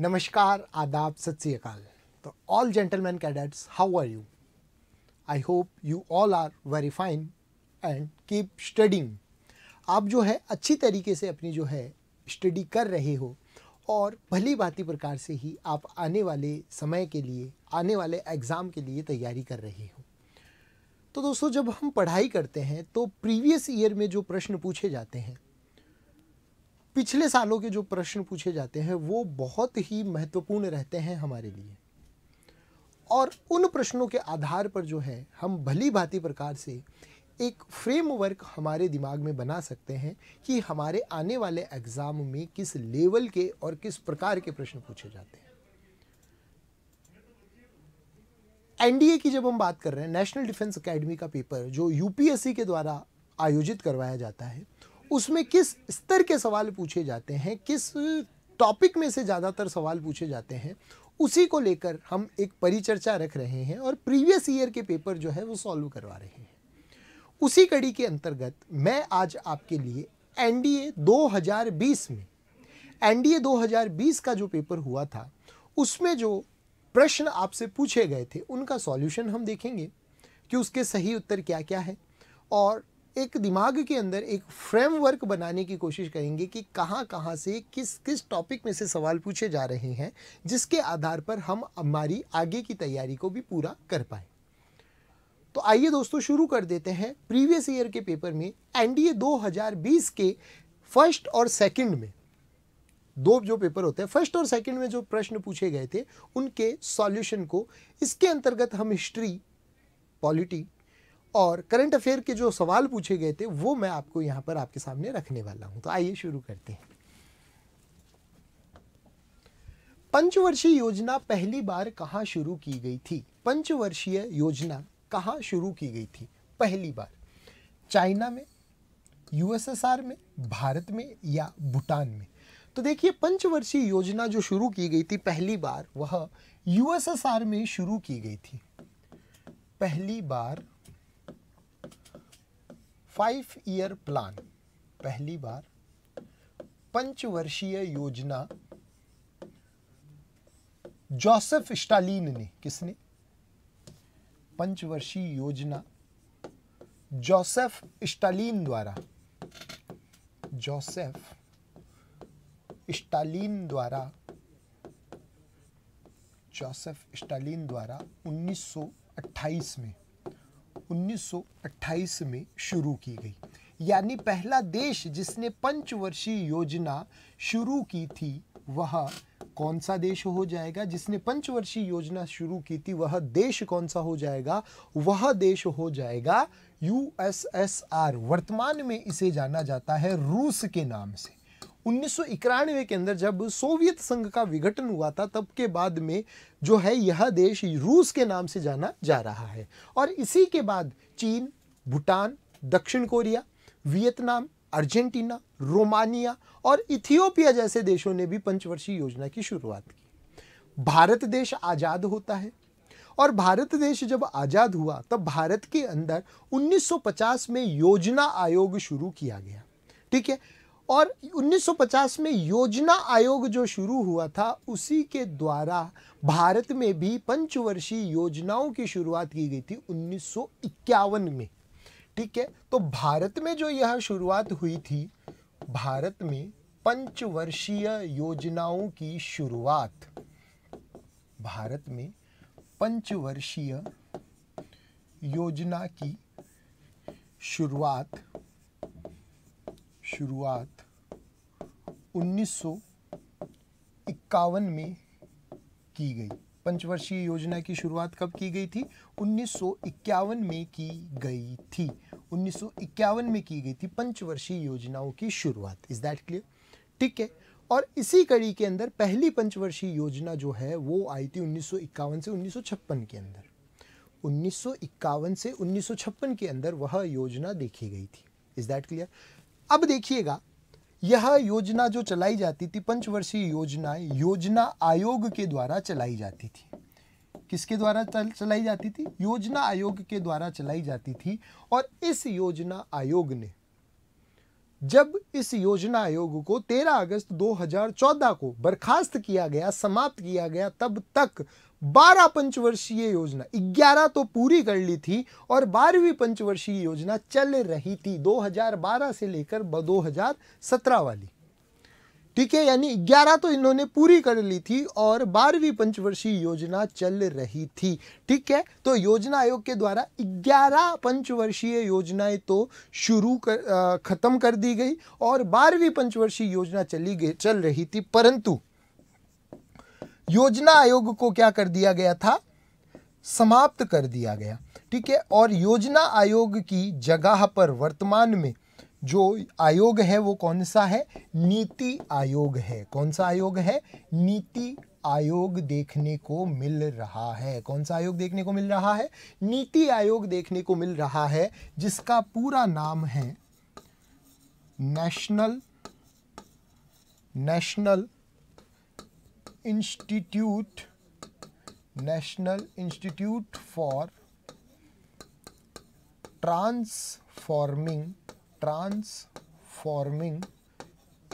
नमस्कार आदाब सत श्रीकाल to all gentleman cadets how are you I hope you all are very fine and keep studying आप जो है अच्छी तरीके से अपनी जो है स्टडी कर रहे हो और भली भांति प्रकार से ही आप आने वाले समय के लिए आने वाले एग्ज़ाम के लिए तैयारी कर रहे हो तो दोस्तों जब हम पढ़ाई करते हैं तो प्रीवियस ईयर में जो प्रश्न पूछे जाते हैं पिछले सालों के जो प्रश्न पूछे जाते हैं वो बहुत ही महत्वपूर्ण रहते हैं हमारे लिए और उन प्रश्नों के आधार पर जो है हम भली भांति प्रकार से एक फ्रेमवर्क हमारे दिमाग में बना सकते हैं कि हमारे आने वाले एग्ज़ाम में किस लेवल के और किस प्रकार के प्रश्न पूछे जाते हैं एनडीए की जब हम बात कर रहे हैं नेशनल डिफेंस एकेडमी का पेपर जो यूपीएससी के द्वारा आयोजित करवाया जाता है उसमें किस स्तर के सवाल पूछे जाते हैं किस टॉपिक में से ज़्यादातर सवाल पूछे जाते हैं उसी को लेकर हम एक परिचर्चा रख रहे हैं और प्रीवियस ईयर के पेपर जो है वो सॉल्व करवा रहे हैं उसी कड़ी के अंतर्गत मैं आज आपके लिए एन 2020 में एन 2020 का जो पेपर हुआ था उसमें जो प्रश्न आपसे पूछे गए थे उनका सॉल्यूशन हम देखेंगे कि उसके सही उत्तर क्या क्या है और एक दिमाग के अंदर एक फ्रेमवर्क बनाने की कोशिश करेंगे कि कहाँ कहाँ से किस किस टॉपिक में से सवाल पूछे जा रहे हैं जिसके आधार पर हम हमारी आगे की तैयारी को भी पूरा कर पाए तो आइए दोस्तों शुरू कर देते हैं प्रीवियस ईयर के पेपर में एनडीए 2020 के फर्स्ट और सेकंड में दो जो पेपर होते हैं फर्स्ट और सेकंड में जो प्रश्न पूछे गए थे उनके सॉल्यूशन को इसके अंतर्गत हम हिस्ट्री पॉलिटी और करंट अफेयर के जो सवाल पूछे गए थे वो मैं आपको यहाँ पर आपके सामने रखने वाला हूँ तो आइए शुरू करते हैं पंचवर्षीय योजना पहली बार कहाँ शुरू की गई थी पंचवर्षीय योजना कहाँ शुरू की गई थी पहली बार चाइना में यूएसएसआर में भारत में या भूटान में तो देखिए पंचवर्षीय योजना जो शुरू की गई थी पहली बार वह यूएसएसआर में शुरू की गई थी पहली बार फाइव ईयर प्लान पहली बार पंचवर्षीय योजना जोसेफ स्टालिन ने किसने पंचवर्षीय योजना जोसेफ स्टालिन द्वारा जोसेफ स्टालिन द्वारा जोसेफ स्टालिन द्वारा 1928 में 1928 में शुरू की गई यानी पहला देश जिसने पंचवर्षीय योजना शुरू की थी वह कौन सा देश हो जाएगा जिसने पंचवर्षीय योजना शुरू की थी वह देश कौन सा हो जाएगा वह देश हो जाएगा यूएसएसआर वर्तमान में इसे जाना जाता है रूस के नाम से उन्नीस के अंदर जब सोवियत संघ का विघटन हुआ था तब के बाद में जो है यह देश रूस के नाम से जाना जा रहा है और इसी के बाद चीन भूटान दक्षिण कोरिया वियतनाम अर्जेंटीना रोमानिया और इथियोपिया जैसे देशों ने भी पंचवर्षीय योजना की शुरुआत की भारत देश आज़ाद होता है और भारत देश जब आज़ाद हुआ तब भारत के अंदर 1950 में योजना आयोग शुरू किया गया ठीक है और 1950 में योजना आयोग जो शुरू हुआ था उसी के द्वारा भारत में भी पंचवर्षीय योजनाओं की शुरुआत की गई थी उन्नीस में ठीक है तो भारत में जो यह शुरुआत हुई थी भारत में पंचवर्षीय योजनाओं की शुरुआत भारत में पंचवर्षीय योजना की शुरुआत शुरुआत उन्नीस इक्यावन में की गई पंचवर्षीय योजना की शुरुआत कब की गई थी 1951 में की गई थी 1951 में की गई थी पंचवर्षीय योजनाओं की शुरुआत इज दैट क्लियर ठीक है और इसी कड़ी के अंदर पहली पंचवर्षीय योजना जो है वो आई थी 1951 से 1956 के अंदर 1951 से 1956 के अंदर वह योजना देखी गई थी इज दैट क्लियर अब देखिएगा यह योजना जो चलाई जाती थी पंचवर्षीय योजना योजना आयोग के द्वारा चलाई जाती थी किसके द्वारा चलाई जाती थी योजना आयोग के द्वारा चलाई जाती थी और इस योजना आयोग ने जब इस योजना आयोग को 13 अगस्त 2014 को बर्खास्त किया गया समाप्त किया गया तब तक बारह पंचवर्षीय योजना ग्यारह तो पूरी कर ली थी और बारहवीं पंचवर्षीय योजना चल रही थी 2012 से लेकर 2017 वाली ठीक है यानी ग्यारह तो इन्होंने पूरी कर ली थी और बारहवीं पंचवर्षीय योजना चल रही थी ठीक है तो योजना आयोग के द्वारा ग्यारह पंचवर्षीय योजनाएं तो शुरू कर ख़त्म कर दी गई और बारहवीं पंचवर्षीय योजना चली गई चल रही थी परंतु योजना आयोग को क्या कर दिया गया था समाप्त कर दिया गया ठीक है और योजना आयोग की जगह पर वर्तमान में जो आयोग है वो कौन सा है नीति आयोग है कौन सा आयोग है नीति आयोग देखने को मिल रहा है कौन सा आयोग देखने को मिल रहा है नीति आयोग देखने को मिल रहा है जिसका पूरा नाम है national national institute national institute for transforming transforming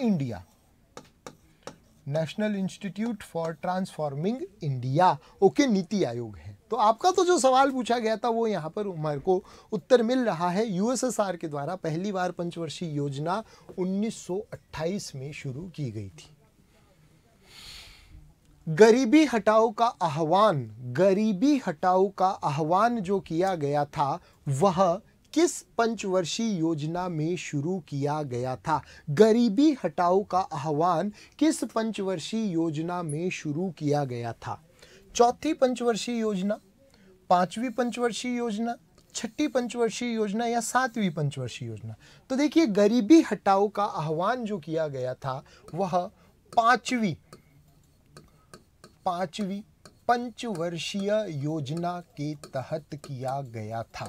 India national institute for transforming India okay NITI Aayog है तो आपका तो जो सवाल पूछा गया था वो यहाँ पर मेरे को उत्तर मिल रहा है यूएसएसआर के द्वारा पहली बार पंचवर्षीय योजना 1928 में शुरू की गई थी गरीबी हटाओ का आह्वान गरीबी हटाओ का आह्वान जो किया गया था वह किस पंचवर्षीय योजना में शुरू किया गया था गरीबी हटाओ का आह्वान किस पंचवर्षीय योजना में शुरू किया गया था चौथी पंचवर्षीय योजना पांचवी पंचवर्षीय योजना छठी पंचवर्षीय योजना या सातवीं पंचवर्षीय योजना तो देखिए गरीबी हटाओ का आह्वान जो किया गया था वह पांचवी पांचवी पंचवर्षीय योजना के तहत किया गया था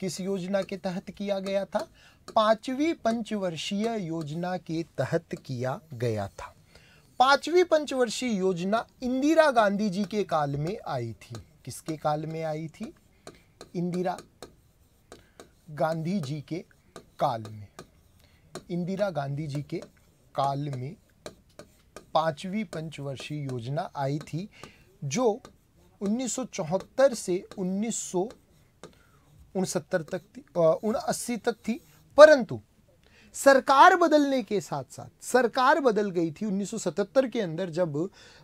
किस योजना के तहत किया गया था पांचवी पंचवर्षीय योजना के तहत किया गया था पांचवी पंचवर्षीय योजना इंदिरा गांधी जी के काल में आई थी किसके काल में आई थी इंदिरा गांधी जी के काल में इंदिरा गांधी जी के काल में पाँचवीं पंचवर्षीय योजना आई थी जो 1974 से उन्नीस उनसत्तर तक थी उन अस्सी तक थी परंतु सरकार बदलने के साथ साथ सरकार बदल गई थी 1977 के अंदर जब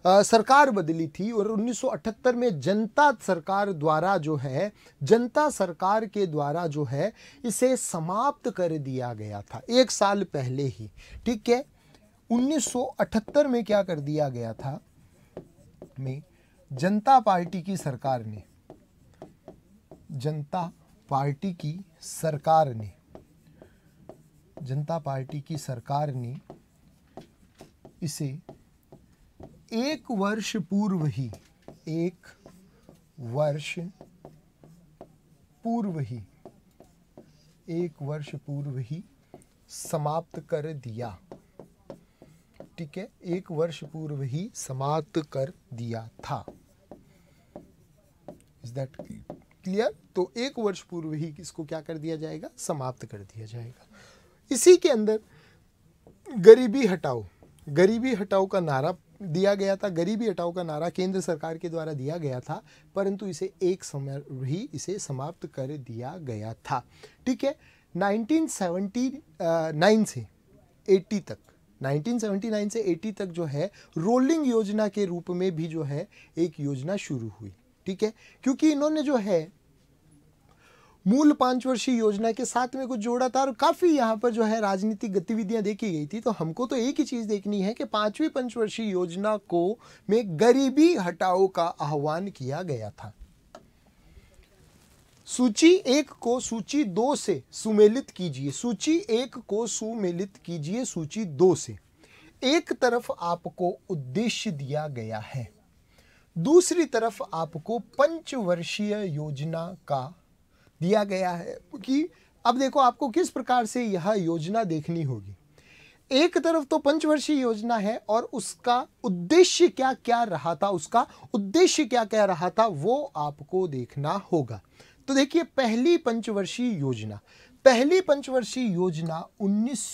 आ, सरकार बदली थी और 1978 में जनता सरकार द्वारा जो है जनता सरकार के द्वारा जो है इसे समाप्त कर दिया गया था एक साल पहले ही ठीक है 1978 में क्या कर दिया गया था में जनता पार्टी की सरकार ने जनता पार्टी की सरकार ने जनता पार्टी की सरकार ने इसे एक वर्ष पूर्व ही एक वर्ष पूर्व ही एक वर्ष पूर्व ही समाप्त कर दिया नियुक्ति के एक वर्ष पूर्व ही समाप्त कर दिया था इज दैट क्लियर तो एक वर्ष पूर्व ही इसको क्या कर दिया जाएगा समाप्त कर दिया जाएगा इसी के अंदर गरीबी हटाओ गरीबी हटाओ का नारा दिया गया था गरीबी हटाओ का नारा केंद्र सरकार के द्वारा दिया गया था परंतु इसे एक समय ही इसे समाप्त कर दिया गया था ठीक है 1979 से 80 तक 1979 से 80 तक जो है रोलिंग योजना के रूप में भी जो है एक योजना शुरू हुई ठीक है क्योंकि इन्होंने जो है मूल पांचवर्षीय योजना के साथ में कुछ जोड़ा था और काफ़ी यहाँ पर जो है राजनीतिक गतिविधियां देखी गई थी तो हमको तो एक ही चीज़ देखनी है कि पांचवी पंचवर्षीय योजना को में गरीबी हटाओ का आह्वान किया गया था सूची एक को सूची दो से सुमेलित कीजिए सूची एक को सुमेलित कीजिए सूची दो से एक तरफ आपको उद्देश्य दिया गया है दूसरी तरफ आपको पंचवर्षीय योजना का दिया गया है कि अब देखो आपको किस प्रकार से यह योजना देखनी होगी एक तरफ तो पंचवर्षीय योजना है और उसका उद्देश्य क्या क्या रहा था उसका उद्देश्य क्या क्या रहा था वो आपको देखना होगा तो देखिए पहली पंचवर्षीय योजना पहली पंचवर्षीय योजना उन्नीस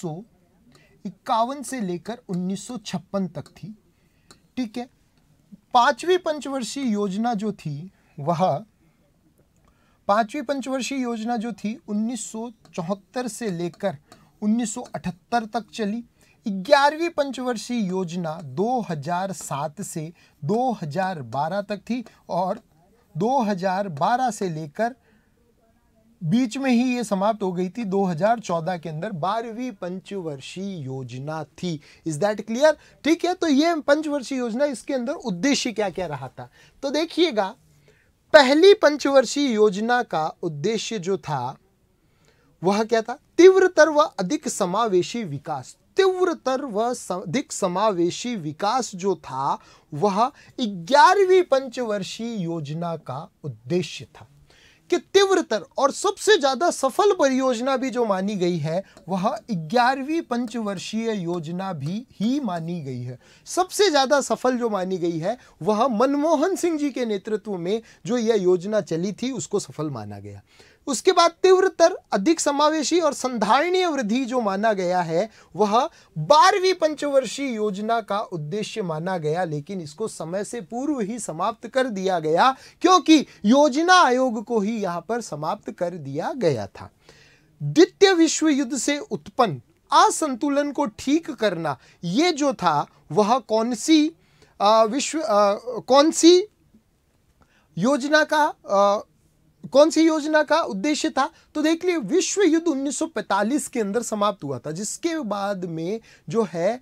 से लेकर उन्नीस तक थी ठीक है पांचवी पंचवर्षीय योजना जो थी वह पांचवी पंचवर्षीय योजना जो थी 1974 से लेकर 1978 तक चली ग्यारहवीं पंचवर्षीय योजना 2007 से 2012 तक थी और 2012 से लेकर बीच में ही ये समाप्त हो गई थी 2014 के अंदर बारहवीं पंचवर्षीय योजना थी इज दैट क्लियर ठीक है तो ये पंचवर्षीय योजना इसके अंदर उद्देश्य क्या क्या रहा था तो देखिएगा पहली पंचवर्षीय योजना का उद्देश्य जो था वह क्या था तीव्रतर व अधिक समावेशी विकास तीव्रतर व अधिक समावेशी विकास जो था वह ग्यारहवीं पंचवर्षीय योजना का उद्देश्य था कि तीव्रतर और सबसे ज़्यादा सफल परियोजना भी जो मानी गई है वह ग्यारहवीं पंचवर्षीय योजना भी ही मानी गई है सबसे ज़्यादा सफल जो मानी गई है वह मनमोहन सिंह जी के नेतृत्व में जो यह योजना चली थी उसको सफल माना गया उसके बाद तीव्रतर अधिक समावेशी और संधारणीय वृद्धि जो माना गया है वह बारहवीं पंचवर्षीय योजना का उद्देश्य माना गया लेकिन इसको समय से पूर्व ही समाप्त कर दिया गया क्योंकि योजना आयोग को ही यहाँ पर समाप्त कर दिया गया था द्वितीय विश्व युद्ध से उत्पन्न असंतुलन को ठीक करना ये जो था वह कौन सी आ, विश्व आ, कौन सी योजना का आ, कौन सी योजना का उद्देश्य था तो देख लिए विश्व युद्ध 1945 के अंदर समाप्त हुआ था जिसके बाद में जो है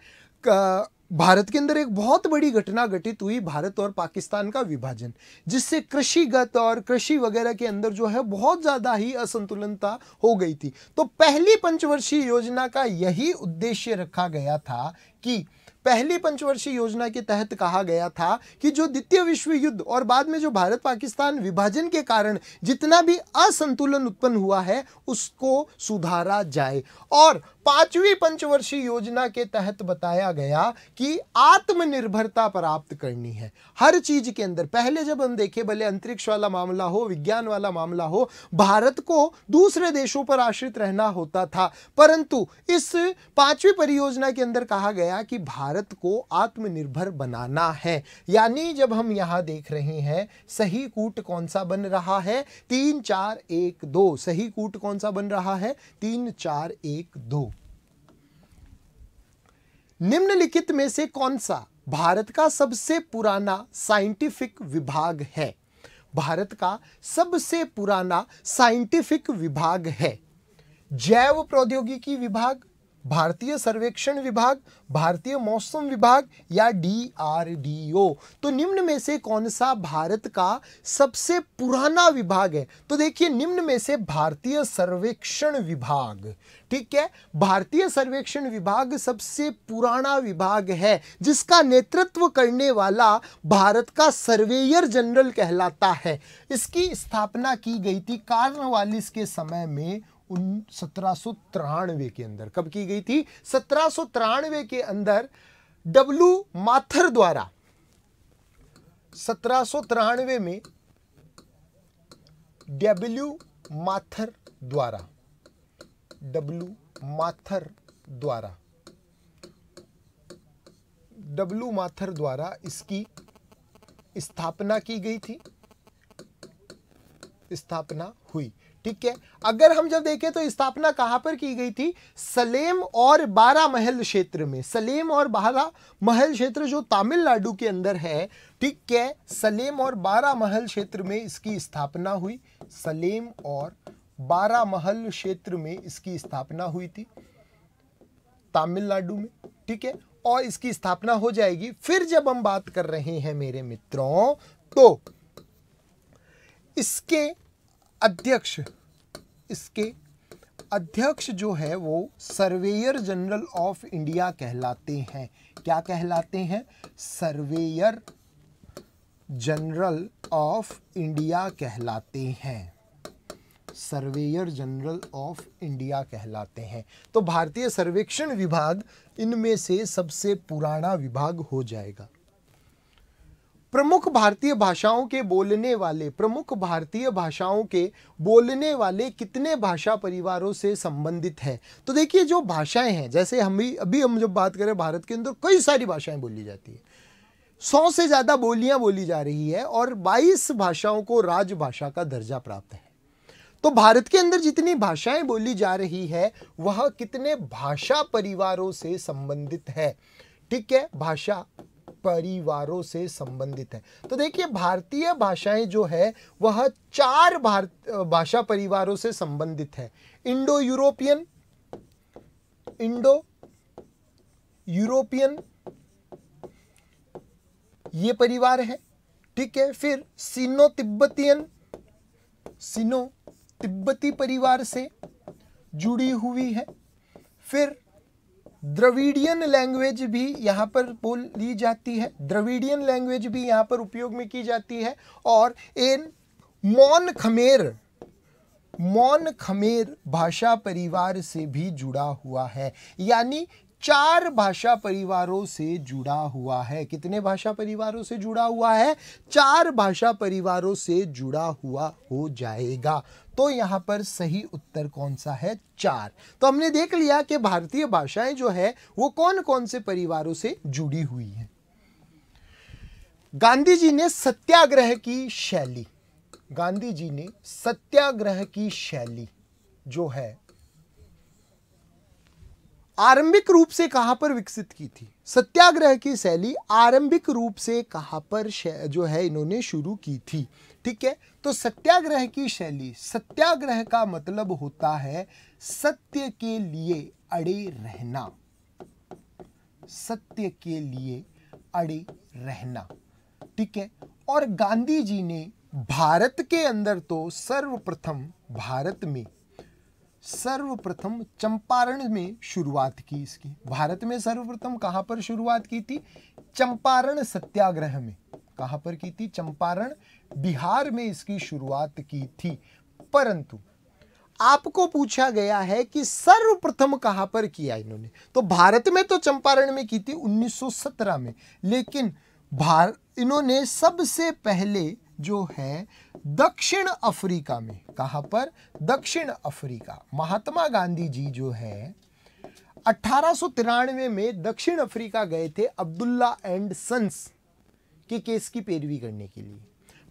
भारत के अंदर एक बहुत बड़ी घटना घटित हुई भारत और पाकिस्तान का विभाजन जिससे कृषिगत और कृषि वगैरह के अंदर जो है बहुत ज़्यादा ही असंतुलनता हो गई थी तो पहली पंचवर्षीय योजना का यही उद्देश्य रखा गया था कि पहली पंचवर्षीय योजना के तहत कहा गया था कि जो द्वितीय विश्व युद्ध और बाद में जो भारत पाकिस्तान विभाजन के कारण जितना भी असंतुलन उत्पन्न हुआ है उसको सुधारा जाए और पांचवी पंचवर्षीय योजना के तहत बताया गया कि आत्मनिर्भरता प्राप्त करनी है हर चीज के अंदर पहले जब हम देखें भले अंतरिक्ष वाला मामला हो विज्ञान वाला मामला हो भारत को दूसरे देशों पर आश्रित रहना होता था परंतु इस पांचवी परियोजना के अंदर कहा गया कि भारत को आत्मनिर्भर बनाना है यानी जब हम यहां देख रहे हैं सही कूट कौन सा बन रहा है तीन चार एक दो सही कूट कौन सा बन रहा है तीन चार एक दो निम्नलिखित में से कौन सा भारत का सबसे पुराना साइंटिफिक विभाग है भारत का सबसे पुराना साइंटिफिक विभाग है जैव प्रौद्योगिकी विभाग भारतीय सर्वेक्षण विभाग भारतीय मौसम विभाग या डीआरडीओ तो निम्न में से कौन सा भारत का सबसे पुराना विभाग है तो देखिए निम्न में से भारतीय सर्वेक्षण विभाग ठीक है भारतीय सर्वेक्षण विभाग सबसे पुराना विभाग है जिसका नेतृत्व करने वाला भारत का सर्वेयर जनरल कहलाता है इसकी स्थापना की गई थी कार्नवालिस के समय में सत्रह के अंदर कब की गई थी सत्रह के अंदर डब्लू माथर द्वारा सत्रह में डब्ल्यू माथर द्वारा डब्लू माथर द्वारा डब्लू माथर द्वारा इसकी स्थापना की गई थी स्थापना हुई ठीक है अगर हम जब देखें तो स्थापना कहां पर की गई थी सलेम और बारा महल क्षेत्र में सलेम और बारा महल क्षेत्र जो तमिलनाडु के अंदर है ठीक है सलेम और बारा महल क्षेत्र में इसकी स्थापना हुई सलेम और बारा महल क्षेत्र में इसकी स्थापना हुई थी तमिलनाडु में ठीक है और इसकी स्थापना हो जाएगी फिर जब हम बात कर रहे हैं मेरे मित्रों तो इसके अध्यक्ष इसके अध्यक्ष जो है वो सर्वेयर जनरल ऑफ इंडिया कहलाते हैं क्या कहलाते हैं सर्वेयर जनरल ऑफ इंडिया कहलाते हैं सर्वेयर जनरल ऑफ इंडिया कहलाते हैं तो भारतीय सर्वेक्षण विभाग इनमें से सबसे पुराना विभाग हो जाएगा प्रमुख भारतीय भाषाओं के बोलने वाले प्रमुख भारतीय भाषाओं के बोलने वाले कितने भाषा परिवारों से संबंधित हैं तो देखिए जो भाषाएं हैं जैसे हम भी अभी हम जब बात करें भारत के अंदर कई सारी भाषाएं बोली जाती है सौ से ज़्यादा बोलियां बोली जा रही है और 22 भाषाओं को राजभाषा का दर्जा प्राप्त है तो भारत के अंदर जितनी भाषाएं बोली जा रही है वह कितने भाषा परिवारों से संबंधित है ठीक है भाषा परिवारों से संबंधित है तो देखिए भारतीय भाषाएं जो है वह चार भारत भाषा परिवारों से संबंधित है इंडो यूरोपियन इंडो यूरोपियन ये परिवार है ठीक है फिर सिनो तिब्बतियन सिनो तिब्बती परिवार से जुड़ी हुई है फिर द्रविडियन लैंग्वेज भी यहाँ पर बोली जाती है द्रविडियन लैंग्वेज भी यहाँ पर उपयोग में की जाती है और इन मौन खमेर मौन खमेर भाषा परिवार से भी जुड़ा हुआ है यानी चार भाषा परिवारों से जुड़ा हुआ है कितने भाषा परिवारों से जुड़ा हुआ है चार भाषा परिवारों से जुड़ा हुआ हो जाएगा तो यहाँ पर सही उत्तर कौन सा है चार तो हमने देख लिया कि भारतीय भाषाएं जो है वो कौन कौन से परिवारों से जुड़ी हुई हैं गांधी जी ने सत्याग्रह की शैली गांधी जी ने सत्याग्रह की शैली जो है आरंभिक रूप से कहां पर विकसित की थी सत्याग्रह की शैली आरंभिक रूप से कहां पर जो है इन्होंने शुरू की थी ठीक है तो सत्याग्रह की शैली सत्याग्रह का मतलब होता है सत्य के लिए अड़े रहना सत्य के लिए अड़े रहना ठीक है और गांधी जी ने भारत के अंदर तो सर्वप्रथम भारत में सर्वप्रथम चंपारण में शुरुआत की इसकी भारत में सर्वप्रथम कहां पर शुरुआत की थी चंपारण सत्याग्रह में कहां पर की थी चंपारण बिहार में इसकी शुरुआत की थी परंतु आपको पूछा गया है कि सर्वप्रथम कहां पर किया इन्होंने तो भारत में तो चंपारण में की थी 1917 में लेकिन भार इन्होंने सबसे पहले जो है दक्षिण अफ्रीका में कहां पर दक्षिण अफ्रीका महात्मा गांधी जी जो है अठारह में दक्षिण अफ्रीका गए थे अब्दुल्ला एंड सन्स कि केस की पैरवी करने के लिए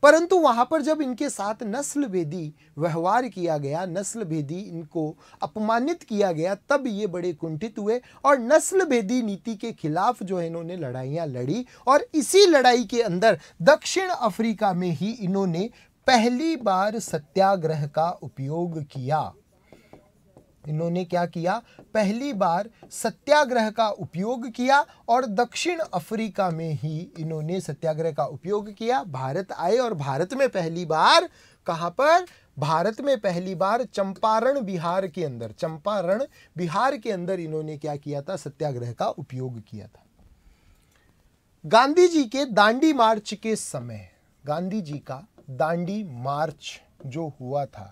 परंतु वहाँ पर जब इनके साथ नस्ल भेदी व्यवहार किया गया नस्ल भेदी इनको अपमानित किया गया तब ये बड़े कुंठित हुए और नस्ल भेदी नीति के खिलाफ जो है इन्होंने लड़ाइयाँ लड़ी और इसी लड़ाई के अंदर दक्षिण अफ्रीका में ही इन्होंने पहली बार सत्याग्रह का उपयोग किया इन्होंने क्या किया पहली बार सत्याग्रह का उपयोग किया और दक्षिण अफ्रीका में ही इन्होंने सत्याग्रह का उपयोग किया भारत आए और भारत में पहली बार कहाँ पर भारत में पहली बार चंपारण बिहार के अंदर चंपारण बिहार के अंदर इन्होंने क्या किया था सत्याग्रह का उपयोग किया था गांधी जी के दांडी मार्च के समय गांधी जी का दांडी मार्च जो हुआ था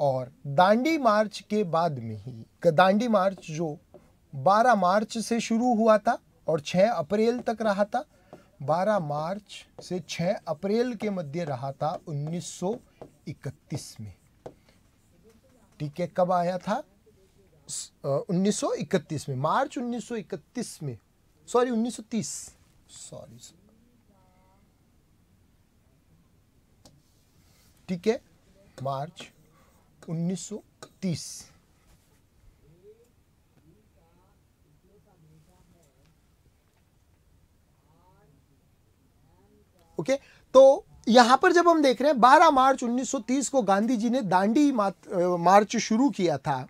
और दांडी मार्च के बाद में ही दांडी मार्च जो 12 मार्च से शुरू हुआ था और 6 अप्रैल तक रहा था 12 मार्च से 6 अप्रैल के मध्य रहा था 1931 में ठीक है कब आया था 1931 में मार्च 1931 में सॉरी 1930 सॉरी ठीक है मार्च उन्नीस ओके okay? तो यहां पर जब हम देख रहे हैं 12 मार्च 1930 को गांधी जी ने दांडी मार्च शुरू किया था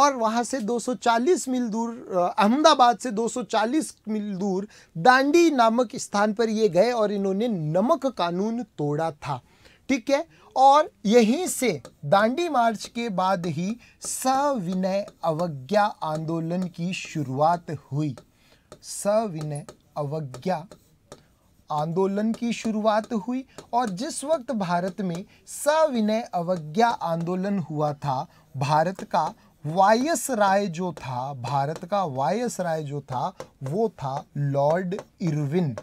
और वहां से 240 मील दूर अहमदाबाद से 240 मील दूर दांडी नामक स्थान पर ये गए और इन्होंने नमक कानून तोड़ा था ठीक है और यहीं से दांडी मार्च के बाद ही सविनय अवज्ञा आंदोलन की शुरुआत हुई सविनय अवज्ञा आंदोलन की शुरुआत हुई और जिस वक्त भारत में सविनय अवज्ञा आंदोलन हुआ था भारत का वायस राय जो था भारत का वायस राय जो था वो था लॉर्ड इरविन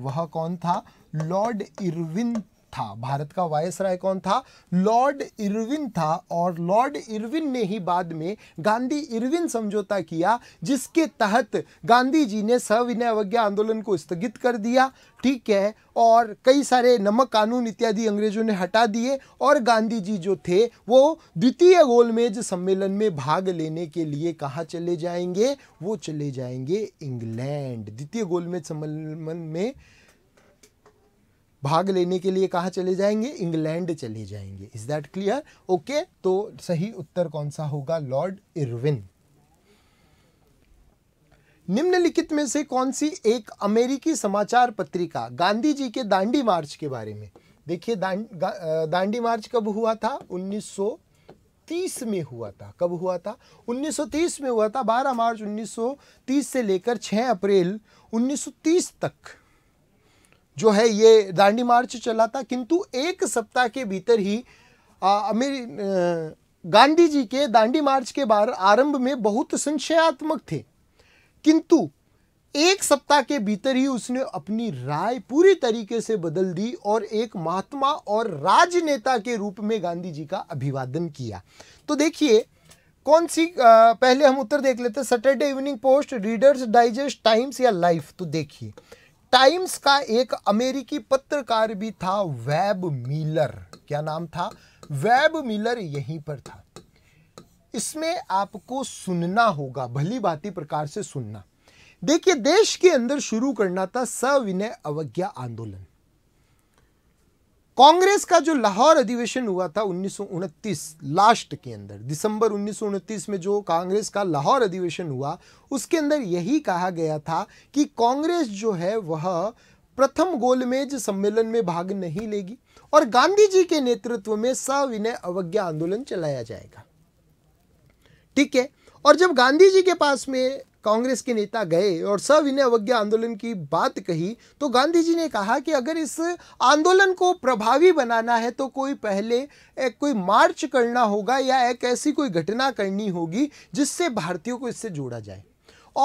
वह कौन था लॉर्ड इरविन था भारत का वायस राय कौन था लॉर्ड इरविन था और लॉर्ड इरविन ने ही बाद में गांधी इरविन समझौता किया जिसके तहत गांधी जी ने सविनय अवज्ञा आंदोलन को स्थगित कर दिया ठीक है और कई सारे नमक कानून इत्यादि अंग्रेजों ने हटा दिए और गांधी जी जो थे वो द्वितीय गोलमेज सम्मेलन में भाग लेने के लिए कहाँ चले जाएंगे वो चले जाएंगे इंग्लैंड द्वितीय गोलमेज सम्मेलन में भाग लेने के लिए कहाँ चले जाएंगे इंग्लैंड चले जाएंगे इज दैट क्लियर ओके तो सही उत्तर कौन सा होगा लॉर्ड इरविन निम्नलिखित में से कौन सी एक अमेरिकी समाचार पत्रिका गांधी जी के दांडी मार्च के बारे में देखिए दांडी मार्च कब हुआ था 1930 में हुआ था कब हुआ था 1930 में हुआ था 12 मार्च 1930 से लेकर 6 अप्रैल 1930 तक जो है ये दांडी मार्च चला था किंतु एक सप्ताह के भीतर ही अमेर गांधी जी के दांडी मार्च के बाहर आरंभ में बहुत संशयात्मक थे किंतु एक सप्ताह के भीतर ही उसने अपनी राय पूरी तरीके से बदल दी और एक महात्मा और राजनेता के रूप में गांधी जी का अभिवादन किया तो देखिए कौन सी आ, पहले हम उत्तर देख लेते हैं Saturday evening post readers digest times या लाइफ तो देखिए टाइम्स का एक अमेरिकी पत्रकार भी था वेब मिलर क्या नाम था वेब मिलर यहीं पर था इसमें आपको सुनना होगा भली भांति प्रकार से सुनना देखिए देश के अंदर शुरू करना था सविनय अवज्ञा आंदोलन कांग्रेस का जो लाहौर अधिवेशन हुआ था उन्नीस लास्ट के अंदर दिसंबर उन्नीस में जो कांग्रेस का लाहौर अधिवेशन हुआ उसके अंदर यही कहा गया था कि कांग्रेस जो है वह प्रथम गोलमेज सम्मेलन में भाग नहीं लेगी और गांधी जी के नेतृत्व में सविनय अवज्ञा आंदोलन चलाया जाएगा ठीक है और जब गांधी जी के पास में कांग्रेस के नेता गए और सविनय अवज्ञा आंदोलन की बात कही तो गांधी जी ने कहा कि अगर इस आंदोलन को प्रभावी बनाना है तो कोई पहले एक कोई मार्च करना होगा या एक ऐसी कोई घटना करनी होगी जिससे भारतीयों को इससे जोड़ा जाए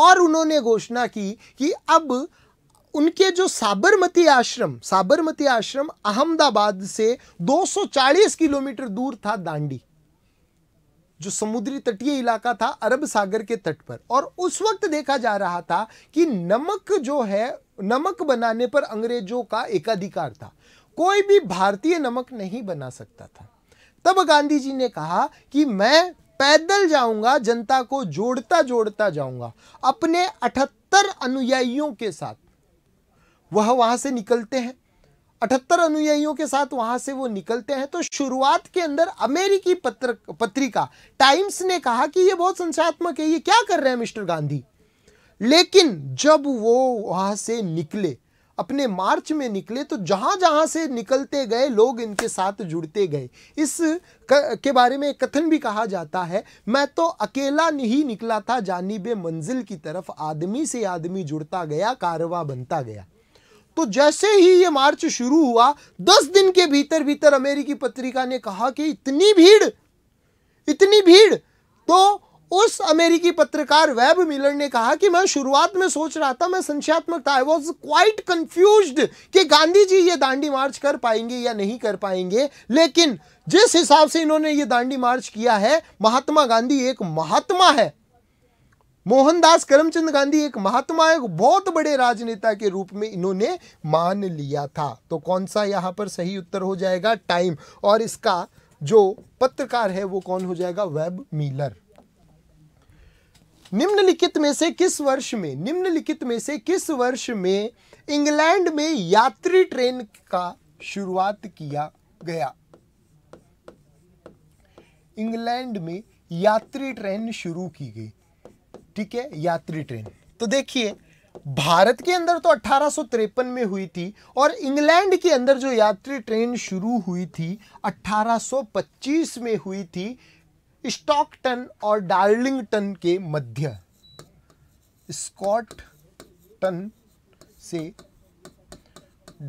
और उन्होंने घोषणा की कि अब उनके जो साबरमती आश्रम साबरमती आश्रम अहमदाबाद से 240 किलोमीटर दूर था दांडी जो समुद्री तटीय इलाका था अरब सागर के तट पर और उस वक्त देखा जा रहा था कि नमक जो है नमक बनाने पर अंग्रेजों का एकाधिकार था कोई भी भारतीय नमक नहीं बना सकता था तब गांधी जी ने कहा कि मैं पैदल जाऊंगा जनता को जोड़ता जोड़ता जाऊंगा अपने 78 अनुयायियों के साथ वह वहां से निकलते हैं अठहत्तर अनुयायियों के साथ वहां से वो निकलते हैं तो शुरुआत के अंदर अमेरिकी पत्र पत्रिका टाइम्स ने कहा कि ये बहुत संशयात्मक है ये क्या कर रहे हैं मिस्टर गांधी लेकिन जब वो वहां से निकले अपने मार्च में निकले तो जहां जहां से निकलते गए लोग इनके साथ जुड़ते गए इस के बारे में कथन भी कहा जाता है मैं तो अकेला नहीं निकला था जानीबे मंजिल की तरफ आदमी से आदमी जुड़ता गया कारवा बनता गया तो जैसे ही ये मार्च शुरू हुआ दस दिन के भीतर भीतर अमेरिकी पत्रिका ने कहा कि इतनी भीड़ इतनी भीड़ तो उस अमेरिकी पत्रकार वेब मिलर ने कहा कि मैं शुरुआत में सोच रहा था मैं संशयात्मक था आई वॉज क्वाइट कंफ्यूज कि गांधी जी ये दांडी मार्च कर पाएंगे या नहीं कर पाएंगे लेकिन जिस हिसाब से इन्होंने ये दांडी मार्च किया है महात्मा गांधी एक महात्मा है मोहनदास करमचंद गांधी एक महात्मा एक बहुत बड़े राजनेता के रूप में इन्होंने मान लिया था तो कौन सा यहां पर सही उत्तर हो जाएगा टाइम और इसका जो पत्रकार है वो कौन हो जाएगा वेब मीलर निम्नलिखित में से किस वर्ष में निम्नलिखित में से किस वर्ष में इंग्लैंड में यात्री ट्रेन का शुरुआत किया गया इंग्लैंड में यात्री ट्रेन शुरू की गई ठीक है यात्री ट्रेन तो देखिए भारत के अंदर तो अट्ठारह में हुई थी और इंग्लैंड के अंदर जो यात्री ट्रेन शुरू हुई थी 1825 में हुई थी स्टॉकटन और डार्लिंगटन के मध्य स्कॉटटन से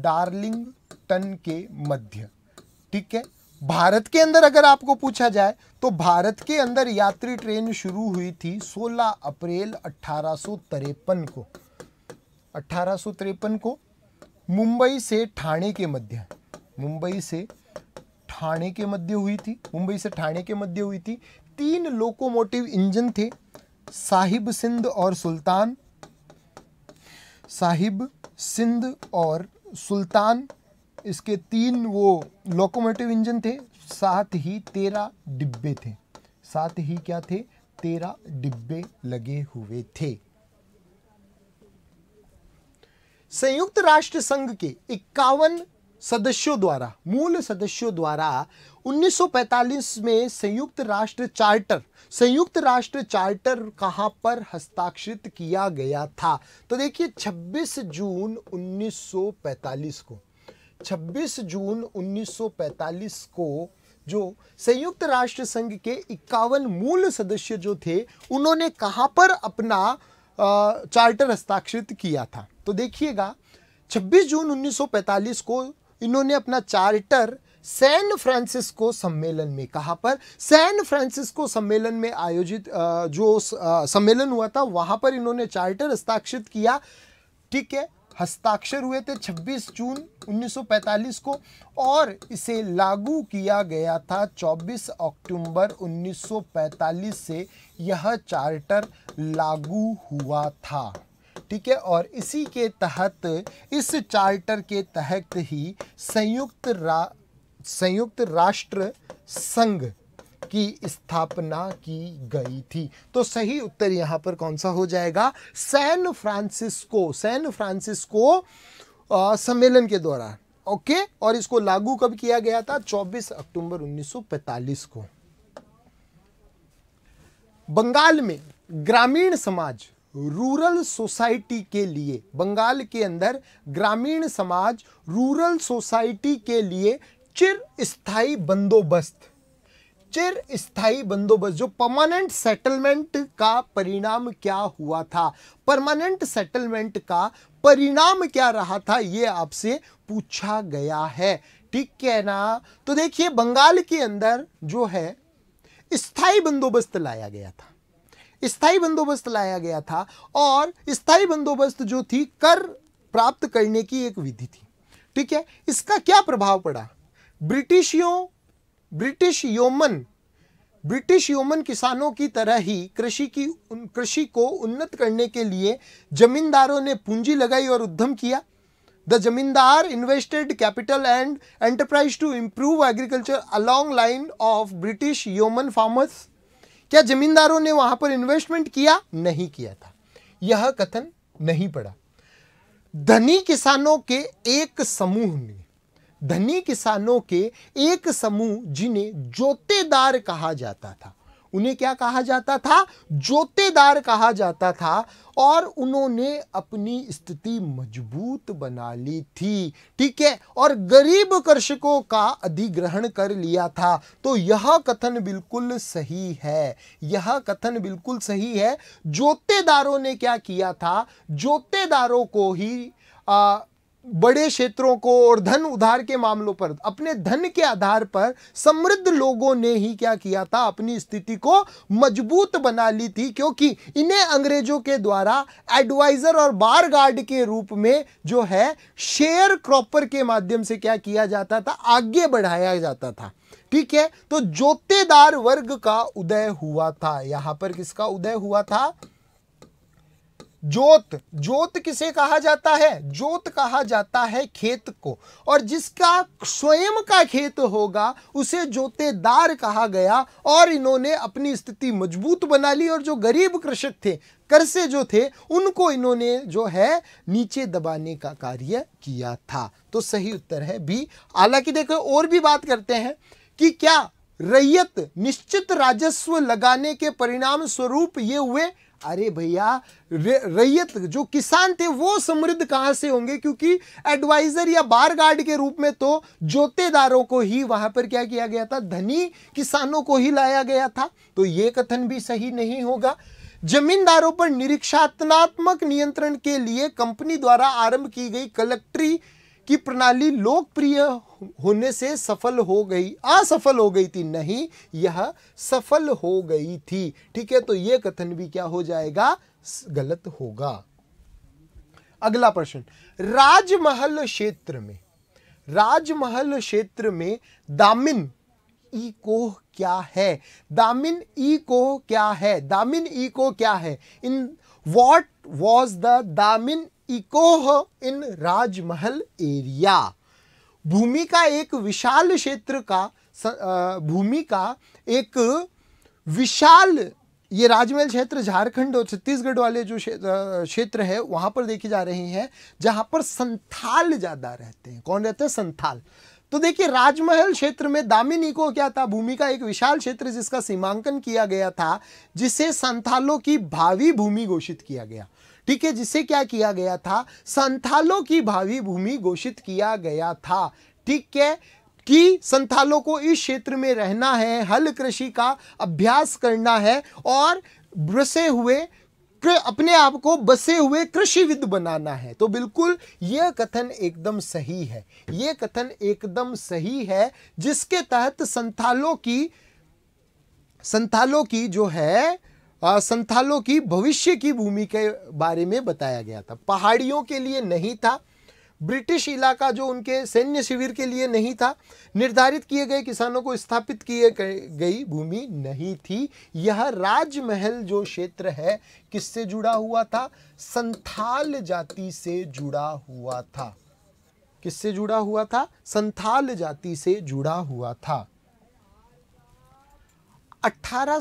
डार्लिंगटन के मध्य ठीक है भारत के अंदर अगर आपको पूछा जाए तो भारत के अंदर यात्री ट्रेन शुरू हुई थी 16 अप्रैल अठारह को अठारह को मुंबई से ठाणे के मध्य मुंबई से ठाणे के मध्य हुई थी मुंबई से ठाणे के मध्य हुई थी तीन लोकोमोटिव इंजन थे साहिब सिंध और सुल्तान साहिब सिंध और सुल्तान इसके तीन वो लोकोमोटिव इंजन थे साथ ही तेरह डिब्बे थे साथ ही क्या थे तेरह डिब्बे लगे हुए थे संयुक्त राष्ट्र संघ के इक्यावन सदस्यों द्वारा मूल सदस्यों द्वारा 1945 में संयुक्त राष्ट्र चार्टर संयुक्त राष्ट्र चार्टर कहां पर हस्ताक्षरित किया गया था तो देखिए 26 जून 1945 को 26 जून 1945 को जो संयुक्त राष्ट्र संघ के इक्यावन मूल सदस्य जो थे उन्होंने कहाँ पर अपना चार्टर हस्ताक्षरित किया था तो देखिएगा 26 जून 1945 को इन्होंने अपना चार्टर सैन फ्रांसिस्को सम्मेलन में कहाँ पर सैन फ्रांसिस्को सम्मेलन में आयोजित जो सम्मेलन हुआ था वहाँ पर इन्होंने चार्टर हस्ताक्षरित किया ठीक है हस्ताक्षर हुए थे 26 जून 1945 को और इसे लागू किया गया था 24 अक्टूबर 1945 से यह चार्टर लागू हुआ था ठीक है और इसी के तहत इस चार्टर के तहत ही संयुक्त रा संयुक्त राष्ट्र संघ की स्थापना की गई थी तो सही उत्तर यहां पर कौन सा हो जाएगा सैन फ्रांसिस्को सैन फ्रांसिस्को सम्मेलन के द्वारा ओके और इसको लागू कब किया गया था 24 अक्टूबर 1945 को बंगाल में ग्रामीण समाज रूरल सोसाइटी के लिए बंगाल के अंदर ग्रामीण समाज रूरल सोसाइटी के लिए चिर स्थायी बंदोबस्त चिर स्थायी बंदोबस्त जो परमानेंट सेटलमेंट का परिणाम क्या हुआ था परमानेंट सेटलमेंट का परिणाम क्या रहा था ये आपसे पूछा गया है ठीक है ना तो देखिए बंगाल के अंदर जो है स्थायी बंदोबस्त लाया गया था स्थायी बंदोबस्त लाया गया था और स्थायी बंदोबस्त जो थी कर प्राप्त करने की एक विधि थी ठीक है इसका क्या प्रभाव पड़ा ब्रिटिशियों ब्रिटिश योमन ब्रिटिश योमन किसानों की तरह ही कृषि की कृषि को उन्नत करने के लिए जमींदारों ने पूंजी लगाई और उद्यम किया the zamindar invested capital and enterprise to improve agriculture along line of British yeoman farmers क्या जमींदारों ने वहां पर इन्वेस्टमेंट किया नहीं किया था यह कथन नहीं पड़ा धनी किसानों के एक समूह ने धनी किसानों के एक समूह जिन्हें जोतेदार कहा जाता था उन्हें क्या कहा जाता था जोतेदार कहा जाता था और उन्होंने अपनी स्थिति मजबूत बना ली थी ठीक है और गरीब कृषकों का अधिग्रहण कर लिया था तो यह कथन बिल्कुल सही है यह कथन बिल्कुल सही है जोतेदारों ने क्या किया था जोतेदारों को ही आ, बड़े क्षेत्रों को और धन उधार के मामलों पर अपने धन के आधार पर समृद्ध लोगों ने ही क्या किया था अपनी स्थिति को मजबूत बना ली थी क्योंकि इन्हें अंग्रेजों के द्वारा एडवाइजर और बार गार्ड के रूप में जो है शेयर क्रॉपर के माध्यम से क्या किया जाता था आगे बढ़ाया जाता था ठीक है तो जोतेदार वर्ग का उदय हुआ था यहां पर किसका उदय हुआ था जोत जोत किसे कहा जाता है जोत कहा जाता है खेत को और जिसका स्वयं का खेत होगा उसे जोतेदार कहा गया और इन्होंने अपनी स्थिति मजबूत बना ली और जो गरीब कृषक थे से जो थे उनको इन्होंने जो है नीचे दबाने का कार्य किया था तो सही उत्तर है बी हालांकि देखो और भी बात करते हैं कि क्या रैयत निश्चित राजस्व लगाने के परिणाम स्वरूप ये हुए अरे भैया रैयत जो किसान थे वो समृद्ध कहां से होंगे क्योंकि एडवाइजर या बार गार्ड के रूप में तो जोतेदारों को ही वहां पर क्या किया गया था धनी किसानों को ही लाया गया था तो ये कथन भी सही नहीं होगा जमींदारों पर निरीक्षात्मक नियंत्रण के लिए कंपनी द्वारा आरंभ की गई कलेक्ट्री कि प्रणाली लोकप्रिय होने से सफल हो गई असफल हो गई थी नहीं यह सफल हो गई थी ठीक है तो यह कथन भी क्या हो जाएगा गलत होगा अगला प्रश्न राजमहल क्षेत्र में राजमहल क्षेत्र में दामिन ई कोह क्या है दामिन ई कोह क्या है दामिन ई को क्या है in what was the Damin Ikoh in Rajmahal area भूमि का एक विशाल क्षेत्र का भूमि का एक विशाल ये राजमहल क्षेत्र झारखंड और छत्तीसगढ़ वाले जो क्षेत्र है वहां पर देखी जा रही हैं जहां पर संथाल ज़्यादा रहते हैं कौन रहते हैं संथाल तो देखिए राजमहल क्षेत्र में दामिनी को क्या था भूमि का एक विशाल क्षेत्र जिसका सीमांकन किया गया था जिसे संथालों की भावी भूमि घोषित किया गया ठीक है जिसे क्या किया गया था संथालों की भावी भूमि घोषित किया गया था ठीक है कि संथालों को इस क्षेत्र में रहना है हल कृषि का अभ्यास करना है और बसे हुए अपने आप को बसे हुए कृषिविद बनाना है तो बिल्कुल यह कथन एकदम सही है यह कथन एकदम सही है जिसके तहत संथालों की संथालों की जो है संथालों की भविष्य की भूमि के बारे में बताया गया था पहाड़ियों के लिए नहीं था ब्रिटिश इलाका जो उनके सैन्य शिविर के लिए नहीं था निर्धारित किए गए किसानों को स्थापित किए गई भूमि नहीं थी यह राजमहल जो क्षेत्र है किससे जुड़ा हुआ था संथाल जाति से जुड़ा हुआ था किससे जुड़ा हुआ था संथाल जाति से जुड़ा हुआ था अठारह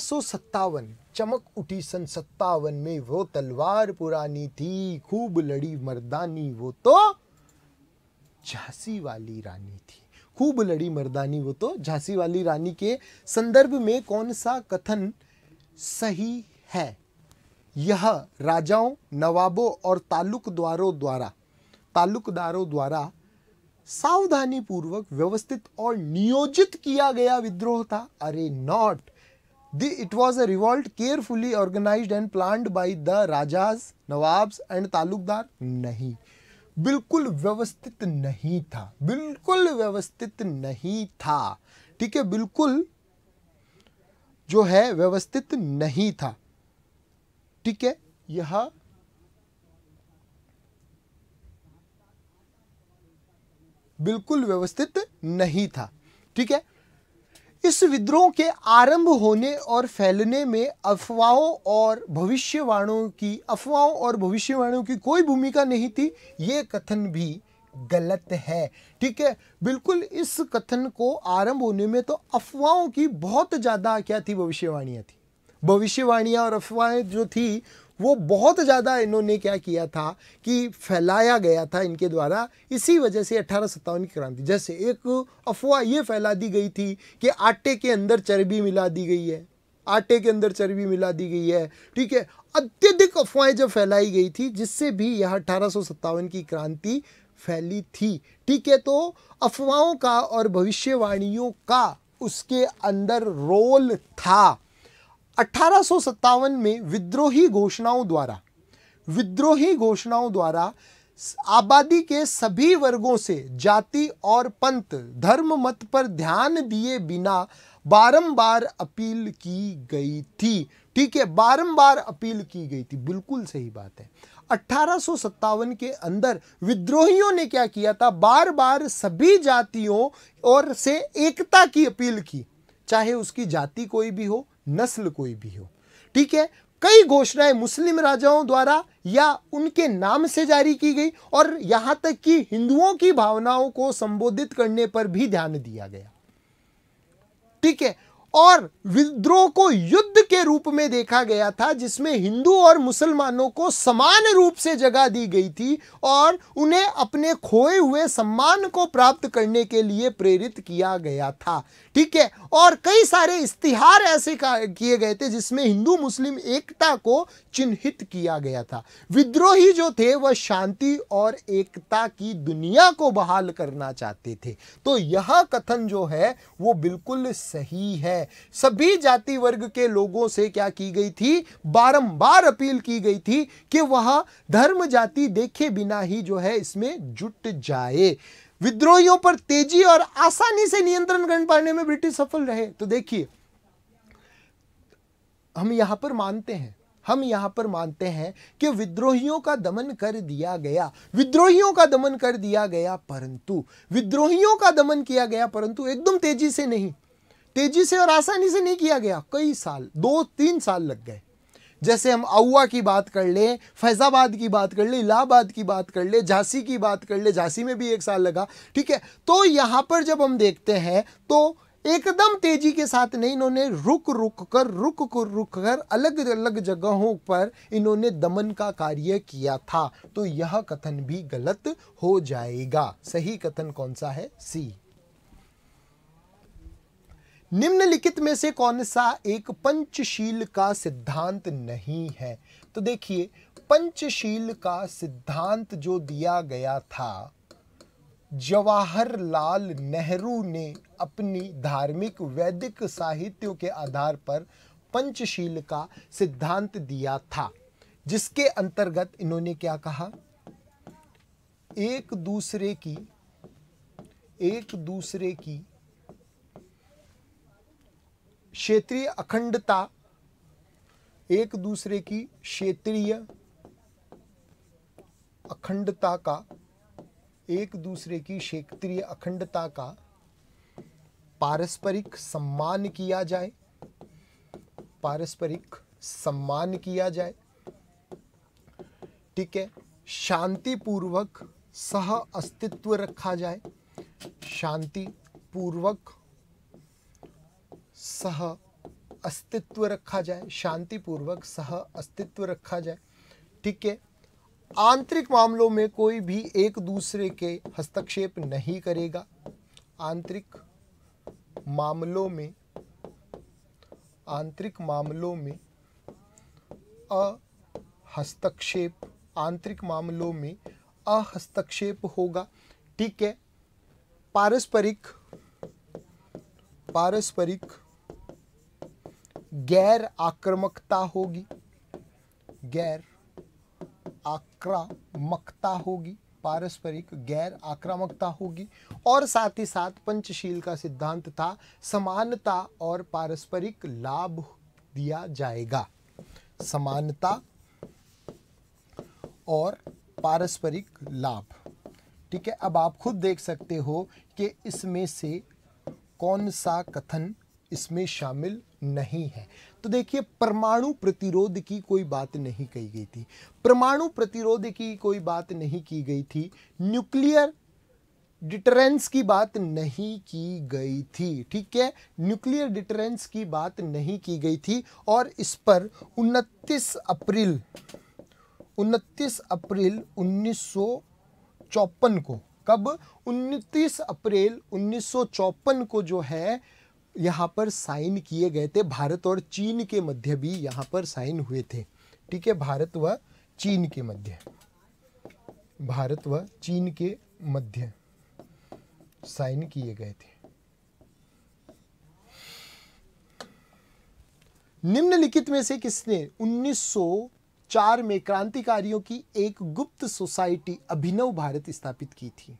चमक उठी सन सत्तावन में वो तलवार पुरानी थी खूब लड़ी मर्दानी वो तो झांसी वाली रानी थी खूब लड़ी मर्दानी वो तो झांसी वाली रानी के संदर्भ में कौन सा कथन सही है यह राजाओं नवाबों और ताल्लुकदारों द्वारा तालुकदारों द्वारा सावधानी पूर्वक व्यवस्थित और नियोजित किया गया विद्रोह था अरे not The, it was a revolt carefully organized and planned by the Rajas, Nawabs and Talukdar. नहीं बिल्कुल व्यवस्थित नहीं था बिल्कुल व्यवस्थित नहीं था ठीक है बिल्कुल जो है व्यवस्थित नहीं था ठीक है यह बिल्कुल व्यवस्थित नहीं था ठीक है इस विद्रोह के आरंभ होने और फैलने में अफवाहों और भविष्यवाणियों की अफवाहों और भविष्यवाणियों की कोई भूमिका नहीं थी ये कथन भी गलत है ठीक है बिल्कुल इस कथन को आरंभ होने में तो अफवाहों की बहुत ज़्यादा क्या थी भविष्यवाणियाँ थी भविष्यवाणियाँ और अफवाहें जो थी वो बहुत ज़्यादा इन्होंने क्या किया था कि फैलाया गया था इनके द्वारा इसी वजह से अठारह की क्रांति जैसे एक अफवाह ये फैला दी गई थी कि आटे के अंदर चर्बी मिला दी गई है आटे के अंदर चर्बी मिला दी गई है ठीक है अत्यधिक अफवाहें जब फैलाई गई थी जिससे भी यह अठारह की क्रांति फैली थी ठीक है तो अफवाहों का और भविष्यवाणियों का उसके अंदर रोल था अठारह में विद्रोही घोषणाओं द्वारा विद्रोही घोषणाओं द्वारा आबादी के सभी वर्गों से जाति और पंथ धर्म मत पर ध्यान दिए बिना बारंबार अपील की गई थी ठीक है बारंबार अपील की गई थी बिल्कुल सही बात है अठारह के अंदर विद्रोहियों ने क्या किया था बार बार सभी जातियों और से एकता की अपील की चाहे उसकी जाति कोई भी हो नस्ल कोई भी हो ठीक है कई घोषणाएं मुस्लिम राजाओं द्वारा या उनके नाम से जारी की गई और यहां तक कि हिंदुओं की भावनाओं को संबोधित करने पर भी ध्यान दिया गया ठीक है और विद्रोह को युद्ध के रूप में देखा गया था जिसमें हिंदू और मुसलमानों को समान रूप से जगह दी गई थी और उन्हें अपने खोए हुए सम्मान को प्राप्त करने के लिए प्रेरित किया गया था ठीक है और कई सारे इश्तिहार ऐसे किए गए थे जिसमें हिंदू मुस्लिम एकता को चिन्हित किया गया था विद्रोही जो थे वह शांति और एकता की दुनिया को बहाल करना चाहते थे तो यह कथन जो है वो बिल्कुल सही है सभी जाति वर्ग के लोगों से क्या की गई थी बारंबार अपील की गई थी कि वह धर्म जाति देखे बिना ही जो है इसमें जुट जाए विद्रोहियों पर तेजी और आसानी से नियंत्रण कर पाने में ब्रिटिश सफल रहे तो देखिए हम यहां पर मानते हैं हम यहां पर मानते हैं कि विद्रोहियों का दमन कर दिया गया विद्रोहियों का दमन कर दिया गया परंतु विद्रोहियों का दमन किया गया परंतु एकदम तेजी से नहीं तेजी से और आसानी से नहीं किया गया कई साल दो तीन साल लग गए जैसे हम अउआ की बात कर लें फैज़ाबाद की बात कर लें इलाहाबाद की बात कर लें झांसी की बात कर लें झांसी में भी एक साल लगा ठीक है तो यहाँ पर जब हम देखते हैं तो एकदम तेजी के साथ नहीं इन्होंने रुक रुक कर रुक कर रुक कर अलग अलग जगहों पर इन्होंने दमन का कार्य किया था तो यह कथन भी गलत हो जाएगा सही कथन कौन सा है सी निम्नलिखित में से कौन सा एक पंचशील का सिद्धांत नहीं है तो देखिए पंचशील का सिद्धांत जो दिया गया था जवाहरलाल नेहरू ने अपनी धार्मिक वैदिक साहित्यों के आधार पर पंचशील का सिद्धांत दिया था जिसके अंतर्गत इन्होंने क्या कहा एक दूसरे की एक दूसरे की क्षेत्रीय अखंडता एक दूसरे की क्षेत्रीय अखंडता का एक दूसरे की क्षेत्रीय अखंडता का पारस्परिक सम्मान किया जाए पारस्परिक सम्मान किया जाए ठीक है शांतिपूर्वक सह अस्तित्व रखा जाए शांति पूर्वक सह अस्तित्व रखा जाए शांतिपूर्वक सह अस्तित्व रखा जाए ठीक है आंतरिक मामलों में कोई भी एक दूसरे के हस्तक्षेप नहीं करेगा आंतरिक मामलों में आंतरिक मामलों में अ हस्तक्षेप आंतरिक मामलों में अहस्तक्षेप होगा ठीक है पारस्परिक पारस्परिक गैर आक्रामकता होगी गैर आक्रामकता होगी पारस्परिक गैर आक्रामकता होगी और साथ ही साथ पंचशील का सिद्धांत था समानता और पारस्परिक लाभ दिया जाएगा समानता और पारस्परिक लाभ ठीक है अब आप खुद देख सकते हो कि इसमें से कौन सा कथन इसमें शामिल नहीं है तो देखिए परमाणु प्रतिरोध की कोई बात नहीं कही गई थी परमाणु प्रतिरोध की कोई बात नहीं की गई थी न्यूक्लियर डिटरेंस की बात नहीं की गई थी ठीक है न्यूक्लियर डिटरेंस की बात नहीं की गई थी और इस पर 29 अप्रैल 29 अप्रैल उन्नीस को कब 29 अप्रैल उन्नीस को जो है यहाँ पर साइन किए गए थे भारत और चीन के मध्य भी यहाँ पर साइन हुए थे ठीक है भारत व चीन के मध्य भारत व चीन के मध्य साइन किए गए थे निम्नलिखित में से किसने 1904 में क्रांतिकारियों की एक गुप्त सोसाइटी अभिनव भारत स्थापित की थी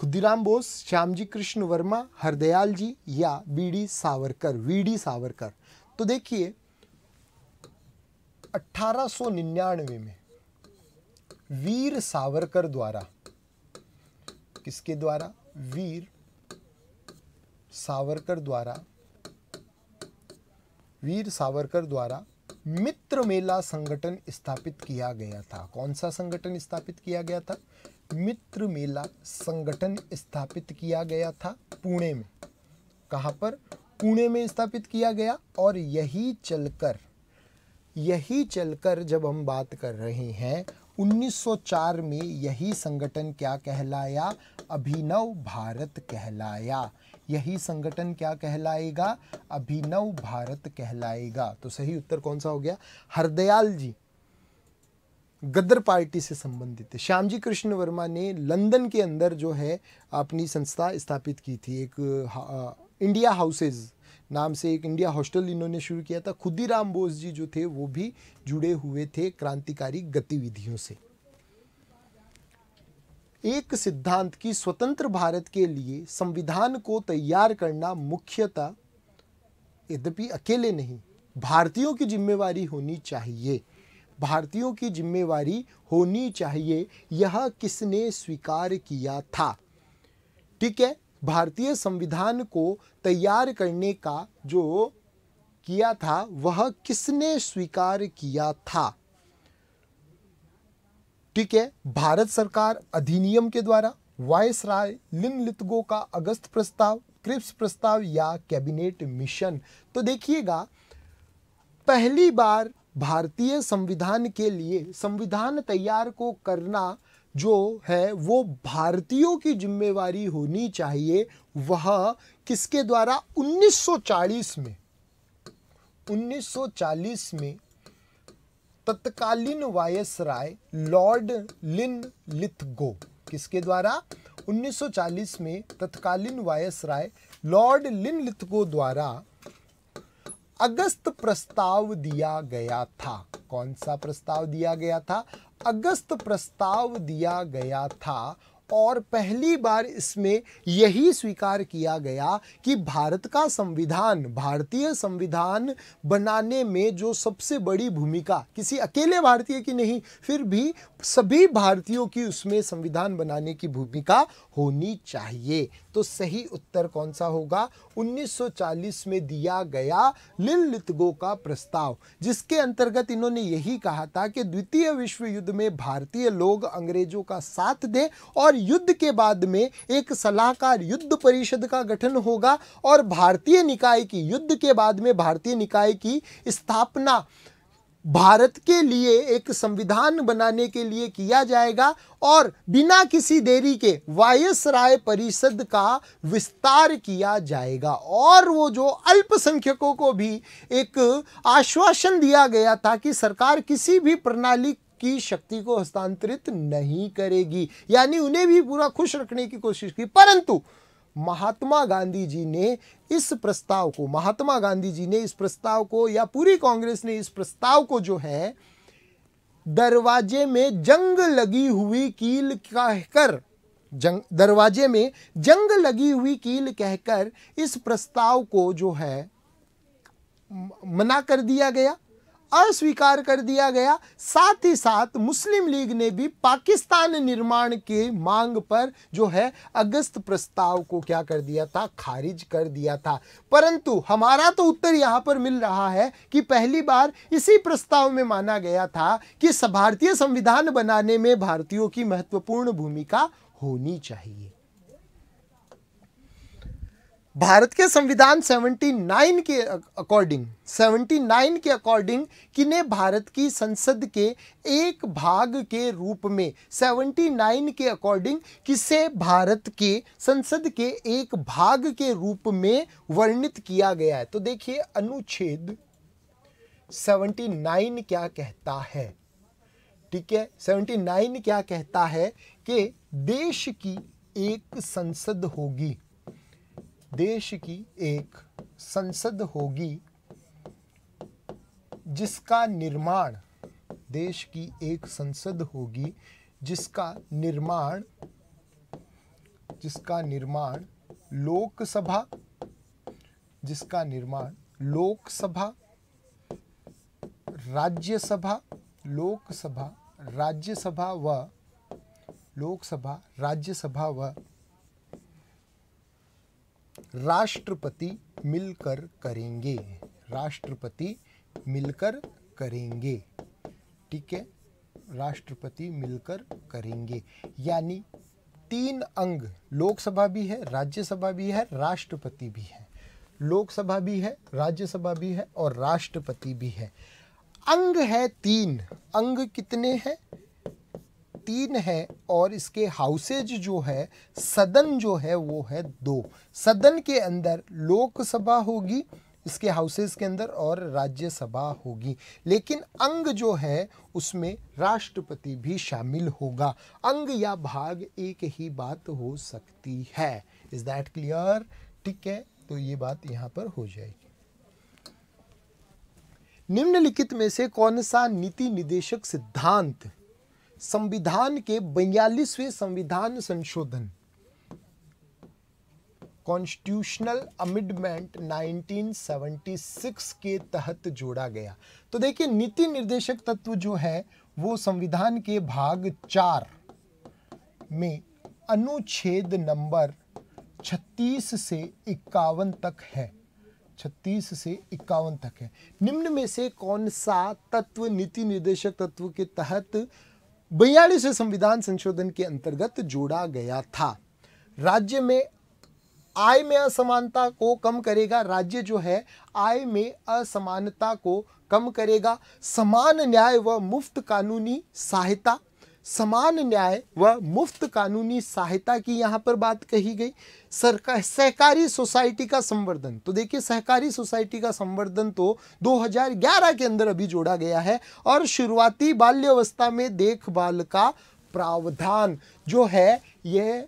खुदीराम बोस श्यामजी कृष्ण वर्मा हरदयाल जी या बीडी सावरकर वीडी सावरकर तो देखिए 1899 में वीर सावरकर द्वारा किसके द्वारा वीर सावरकर द्वारा वीर सावरकर द्वारा मित्र मेला संगठन स्थापित किया गया था कौन सा संगठन स्थापित किया गया था मित्र मेला संगठन स्थापित किया गया था पुणे में कहाँ पर पुणे में स्थापित किया गया और यही चलकर यही चलकर जब हम बात कर रहे हैं 1904 में यही संगठन क्या कहलाया अभिनव भारत कहलाया यही संगठन क्या कहलाएगा अभिनव भारत कहलाएगा तो सही उत्तर कौन सा हो गया हरदयाल जी गदर पार्टी से संबंधित थे श्याम जी कृष्ण वर्मा ने लंदन के अंदर जो है अपनी संस्था स्थापित की थी एक हा, इंडिया हाउसेज नाम से एक इंडिया हॉस्टल इन्होंने शुरू किया था खुदीराम बोस जी जो थे वो भी जुड़े हुए थे क्रांतिकारी गतिविधियों से एक सिद्धांत की स्वतंत्र भारत के लिए संविधान को तैयार करना मुख्यतः यद्यपि अकेले नहीं भारतीयों की जिम्मेवारी होनी चाहिए भारतीयों की जिम्मेवारी होनी चाहिए यह किसने स्वीकार किया था ठीक है भारतीय संविधान को तैयार करने का जो किया था वह किसने स्वीकार किया था ठीक है भारत सरकार अधिनियम के द्वारा वायस राय लिन लितगो का अगस्त प्रस्ताव क्रिप्स प्रस्ताव या कैबिनेट मिशन तो देखिएगा पहली बार भारतीय संविधान के लिए संविधान तैयार को करना जो है वो भारतीयों की जिम्मेवारी होनी चाहिए वह किसके द्वारा 1940 में 1940 में तत्कालीन viceroy lord Linlithgow किसके द्वारा 1940 में तत्कालीन viceroy lord Linlithgow द्वारा अगस्त प्रस्ताव दिया गया था कौन सा प्रस्ताव दिया गया था अगस्त प्रस्ताव दिया गया था और पहली बार इसमें यही स्वीकार किया गया कि भारत का संविधान भारतीय संविधान बनाने में जो सबसे बड़ी भूमिका किसी अकेले भारतीय की नहीं फिर भी सभी भारतीयों की उसमें संविधान बनाने की भूमिका होनी चाहिए तो सही उत्तर कौन सा होगा 1940 में दिया गया लिल लितगो का प्रस्ताव जिसके अंतर्गत इन्होंने यही कहा था कि द्वितीय विश्व युद्ध में भारतीय लोग अंग्रेजों का साथ दे और युद्ध के बाद में एक सलाहकार युद्ध परिषद का गठन होगा और भारतीय निकाय की युद्ध के बाद में भारतीय निकाय की स्थापना भारत के लिए एक संविधान बनाने के लिए किया जाएगा और बिना किसी देरी के वायस राय परिषद का विस्तार किया जाएगा और वो जो अल्पसंख्यकों को भी एक आश्वासन दिया गया था कि सरकार किसी भी प्रणाली की शक्ति को हस्तांतरित नहीं करेगी यानी उन्हें भी पूरा खुश रखने की कोशिश की परंतु महात्मा गांधी जी ने इस प्रस्ताव को महात्मा गांधी जी ने इस प्रस्ताव को या पूरी कांग्रेस ने इस प्रस्ताव को जो है दरवाजे में जंग लगी हुई कील कहकर जंग दरवाजे में जंग लगी हुई कील कहकर इस प्रस्ताव को जो है मना कर दिया गया अस्वीकार कर दिया गया साथ ही साथ मुस्लिम लीग ने भी पाकिस्तान निर्माण के मांग पर जो है अगस्त प्रस्ताव को क्या कर दिया था खारिज कर दिया था परंतु हमारा तो उत्तर यहाँ पर मिल रहा है कि पहली बार इसी प्रस्ताव में माना गया था कि भारतीय संविधान बनाने में भारतीयों की महत्वपूर्ण भूमिका होनी चाहिए भारत के संविधान 79 के अकॉर्डिंग 79 के अकॉर्डिंग किन्हें भारत की संसद के एक भाग के रूप में 79 के अकॉर्डिंग किसे भारत के संसद के एक भाग के रूप में वर्णित किया गया है तो देखिए अनुच्छेद 79 क्या कहता है ठीक है 79 क्या कहता है कि देश की एक संसद होगी देश की एक संसद होगी जिसका निर्माण देश की एक संसद होगी जिसका निर्माण जिसका निर्माण लोकसभा जिसका निर्माण लोकसभा राज्यसभा लोकसभा राज्यसभा व लोकसभा राज्यसभा व राष्ट्रपति मिलकर करेंगे राष्ट्रपति मिलकर करेंगे ठीक है राष्ट्रपति मिलकर करेंगे यानी तीन अंग लोकसभा भी है राज्यसभा भी है राष्ट्रपति भी है लोकसभा भी है राज्यसभा भी है और राष्ट्रपति भी है अंग है तीन अंग कितने हैं तीन है और इसके हाउसेज जो है सदन जो है वो है दो सदन के अंदर लोकसभा होगी इसके हाउसेज के अंदर और राज्यसभा होगी लेकिन अंग जो है उसमें राष्ट्रपति भी शामिल होगा अंग या भाग एक ही बात हो सकती है इज दैट क्लियर ठीक है तो ये बात यहाँ पर हो जाएगी निम्नलिखित में से कौन सा नीति निदेशक सिद्धांत संविधान के बयालीसवें संविधान संशोधन कॉन्स्टिट्यूशनल अमेंडमेंट 1976 के तहत जोड़ा गया तो देखिए नीति निर्देशक तत्व जो है वो संविधान के भाग चार में अनुच्छेद नंबर 36 से इक्यावन तक है 36 से इक्यावन तक है निम्न में से कौन सा तत्व नीति निर्देशक तत्व के तहत बयालीसवें संविधान संशोधन के अंतर्गत जोड़ा गया था राज्य में आय में असमानता को कम करेगा राज्य जो है आय में असमानता को कम करेगा समान न्याय व मुफ्त कानूनी सहायता समान न्याय व मुफ्त कानूनी सहायता की यहाँ पर बात कही गई सरकार सहकारी सोसाइटी का संवर्धन तो देखिए सहकारी सोसाइटी का संवर्धन तो 2011 के अंदर अभी जोड़ा गया है और शुरुआती बाल्यावस्था में देखभाल का प्रावधान जो है यह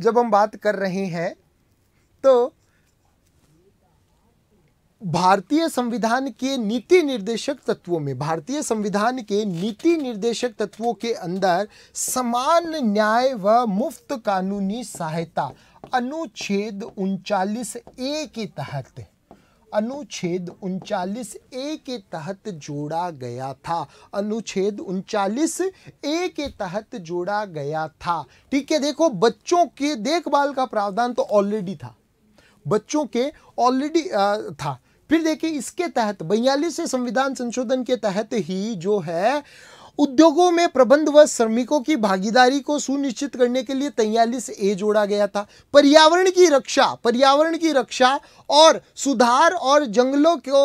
जब हम बात कर रहे हैं तो भारतीय संविधान के नीति निर्देशक तत्वों में भारतीय संविधान के नीति निर्देशक तत्वों के अंदर समान न्याय व मुफ्त कानूनी सहायता अनुच्छेद उनचालीस ए के तहत अनुच्छेद उनचालीस ए के तहत जोड़ा गया था अनुच्छेद उनचालीस ए के तहत जोड़ा गया था ठीक है देखो बच्चों के देखभाल का प्रावधान तो ऑलरेडी था बच्चों के ऑलरेडी था फिर देखिए इसके तहत बयालीसवें संविधान संशोधन के तहत ही जो है उद्योगों में प्रबंध व श्रमिकों की भागीदारी को सुनिश्चित करने के लिए तैयलीस ए जोड़ा गया था पर्यावरण की रक्षा पर्यावरण की रक्षा और सुधार और जंगलों को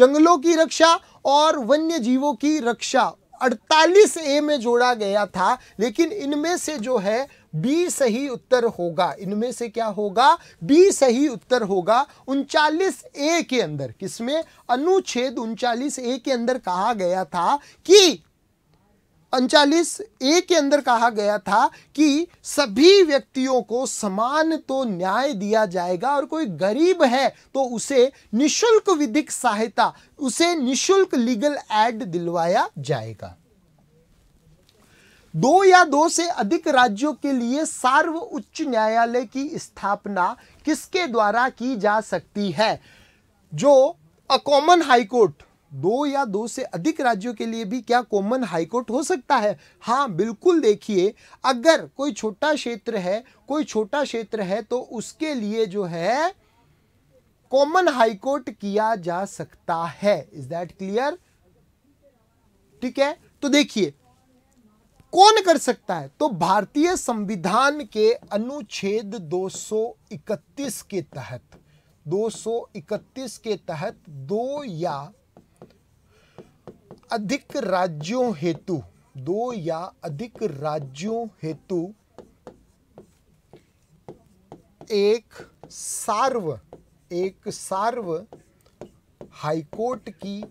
जंगलों की रक्षा और वन्य जीवों की रक्षा 48 ए में जोड़ा गया था लेकिन इनमें से जो है बी सही उत्तर होगा इनमें से क्या होगा बी सही उत्तर होगा उनचालीस ए के अंदर किसमें अनुच्छेद उनचालीस ए के अंदर कहा गया था कि उनचालीस ए के अंदर कहा गया था कि सभी व्यक्तियों को समान तो न्याय दिया जाएगा और कोई गरीब है तो उसे निशुल्क विधिक सहायता उसे निशुल्क लीगल एड दिलवाया जाएगा दो या दो से अधिक राज्यों के लिए सार्व उच्च न्यायालय की स्थापना किसके द्वारा की जा सकती है जो अ कॉमन हाईकोर्ट दो या दो से अधिक राज्यों के लिए भी क्या कॉमन हाईकोर्ट हो सकता है हाँ बिल्कुल देखिए अगर कोई छोटा क्षेत्र है कोई छोटा क्षेत्र है तो उसके लिए जो है कॉमन हाईकोर्ट किया जा सकता है इज दैट क्लियर ठीक है तो देखिए कौन कर सकता है तो भारतीय संविधान के अनुच्छेद 231 के तहत 231 के तहत दो या अधिक राज्यों हेतु दो या अधिक राज्यों हेतु एक सार्व एक सार्व हाईकोर्ट की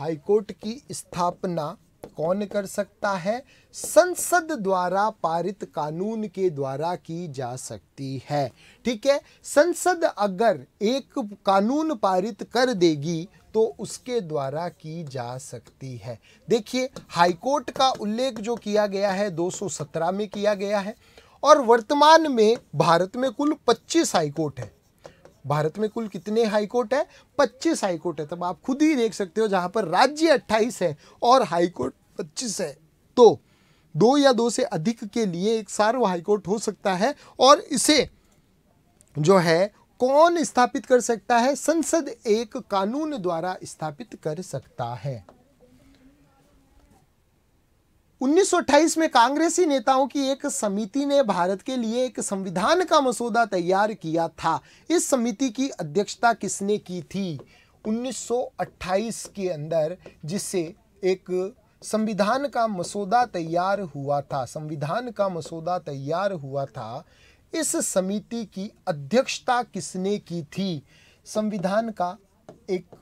हाईकोर्ट की स्थापना कौन कर सकता है संसद द्वारा पारित कानून के द्वारा की जा सकती है ठीक है संसद अगर एक कानून पारित कर देगी तो उसके द्वारा की जा सकती है देखिए हाईकोर्ट का उल्लेख जो किया गया है 217 में किया गया है और वर्तमान में भारत में कुल 25 हाईकोर्ट है भारत में कुल कितने हाईकोर्ट है पच्चीस हाईकोर्ट है तब आप खुद ही देख सकते हो जहाँ पर राज्य अट्ठाईस है और हाईकोर्ट पच्चीस है तो दो या दो से अधिक के लिए एक सार्व हाईकोर्ट हो सकता है और इसे जो है कौन स्थापित कर सकता है संसद एक कानून द्वारा स्थापित कर सकता है 1928 में कांग्रेसी नेताओं की एक समिति ने भारत के लिए एक संविधान का मसौदा तैयार किया था इस समिति की अध्यक्षता किसने की थी 1928 के अंदर जिससे एक संविधान का मसौदा तैयार हुआ था संविधान का मसौदा तैयार हुआ था इस समिति की अध्यक्षता किसने की थी संविधान का एक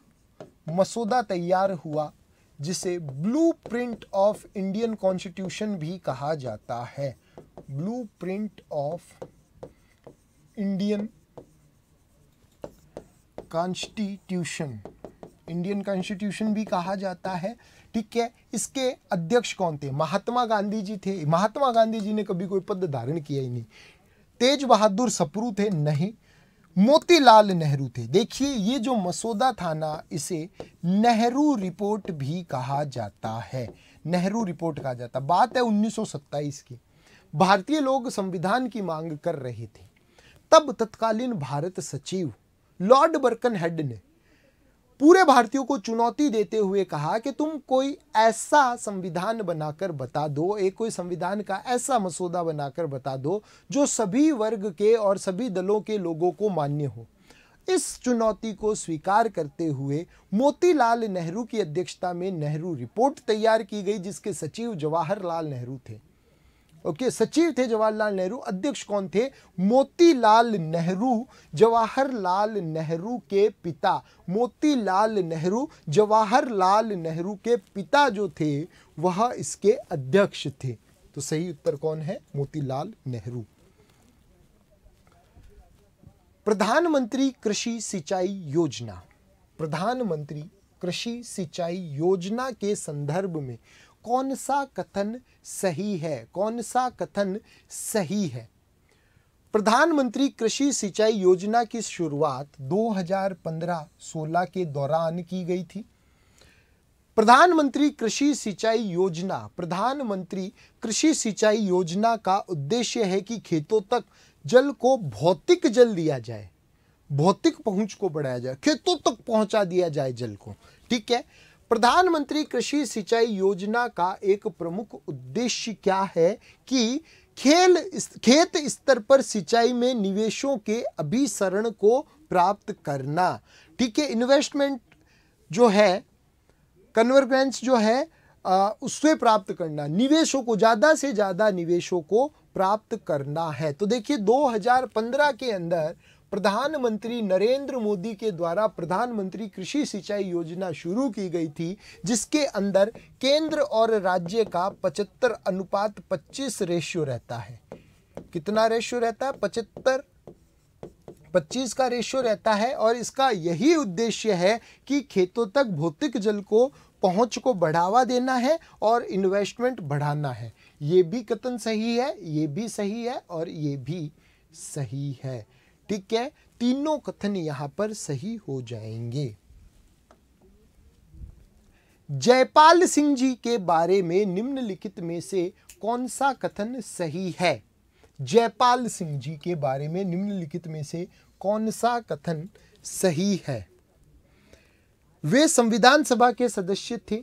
मसौदा तैयार हुआ जिसे ब्लूप्रिंट ऑफ इंडियन कॉन्स्टिट्यूशन भी कहा जाता है blueprint of Indian constitution Indian constitution भी कहा जाता है ठीक है इसके अध्यक्ष कौन थे महात्मा गांधी जी थे महात्मा गांधी जी ने कभी कोई पद धारण किया ही नहीं तेज बहादुर सप्रू थे नहीं मोतीलाल नेहरू थे देखिए ये जो मसौदा था ना इसे नेहरू रिपोर्ट भी कहा जाता है नेहरू रिपोर्ट कहा जाता बात है 1927 की भारतीय लोग संविधान की मांग कर रहे थे तब तत्कालीन भारत सचिव लॉर्ड बर्कन हेड ने पूरे भारतीयों को चुनौती देते हुए कहा कि तुम कोई ऐसा संविधान बनाकर बता दो एक कोई संविधान का ऐसा मसौदा बनाकर बता दो जो सभी वर्ग के और सभी दलों के लोगों को मान्य हो इस चुनौती को स्वीकार करते हुए मोतीलाल नेहरू की अध्यक्षता में नेहरू रिपोर्ट तैयार की गई जिसके सचिव जवाहरलाल नेहरू थे ओके सचिव थे जवाहरलाल नेहरू अध्यक्ष कौन थे मोतीलाल नेहरू जवाहरलाल नेहरू के पिता मोतीलाल नेहरू जवाहरलाल नेहरू के पिता जो थे वह इसके अध्यक्ष थे तो सही उत्तर कौन है मोतीलाल नेहरू प्रधानमंत्री कृषि सिंचाई योजना प्रधानमंत्री कृषि सिंचाई योजना के संदर्भ में कौन सा कथन सही है कौन सा कथन सही है प्रधानमंत्री कृषि सिंचाई योजना की शुरुआत 2015-16 के दौरान की गई थी प्रधानमंत्री कृषि सिंचाई योजना प्रधानमंत्री कृषि सिंचाई योजना का उद्देश्य है कि खेतों तक जल को भौतिक जल दिया जाए भौतिक पहुंच को बढ़ाया जाए खेतों तक पहुंचा दिया जाए जल को ठीक है प्रधानमंत्री कृषि सिंचाई योजना का एक प्रमुख उद्देश्य क्या है कि खेल खेत स्तर पर सिंचाई में निवेशों के अभिसरण को प्राप्त करना ठीक है इन्वेस्टमेंट जो है कन्वर्गेंस जो है उससे प्राप्त करना निवेशों को ज़्यादा से ज़्यादा निवेशों को प्राप्त करना है तो देखिए 2015 के अंदर प्रधानमंत्री नरेंद्र मोदी के द्वारा प्रधानमंत्री कृषि सिंचाई योजना शुरू की गई थी जिसके अंदर केंद्र और राज्य का पचहत्तर अनुपात पच्चीस रेशियो रहता है कितना रेशियो रहता है पचहत्तर पच्चीस का रेशियो रहता है और इसका यही उद्देश्य है कि खेतों तक भौतिक जल को पहुंच को बढ़ावा देना है और इन्वेस्टमेंट बढ़ाना है ये भी कथन सही है ये भी सही है और ये भी सही है ठीक है तीनों कथन यहां पर सही हो जाएंगे जयपाल सिंह जी के बारे में निम्नलिखित में से कौन सा कथन सही है जयपाल सिंह जी के बारे में निम्नलिखित में से कौन सा कथन सही है वे संविधान सभा के सदस्य थे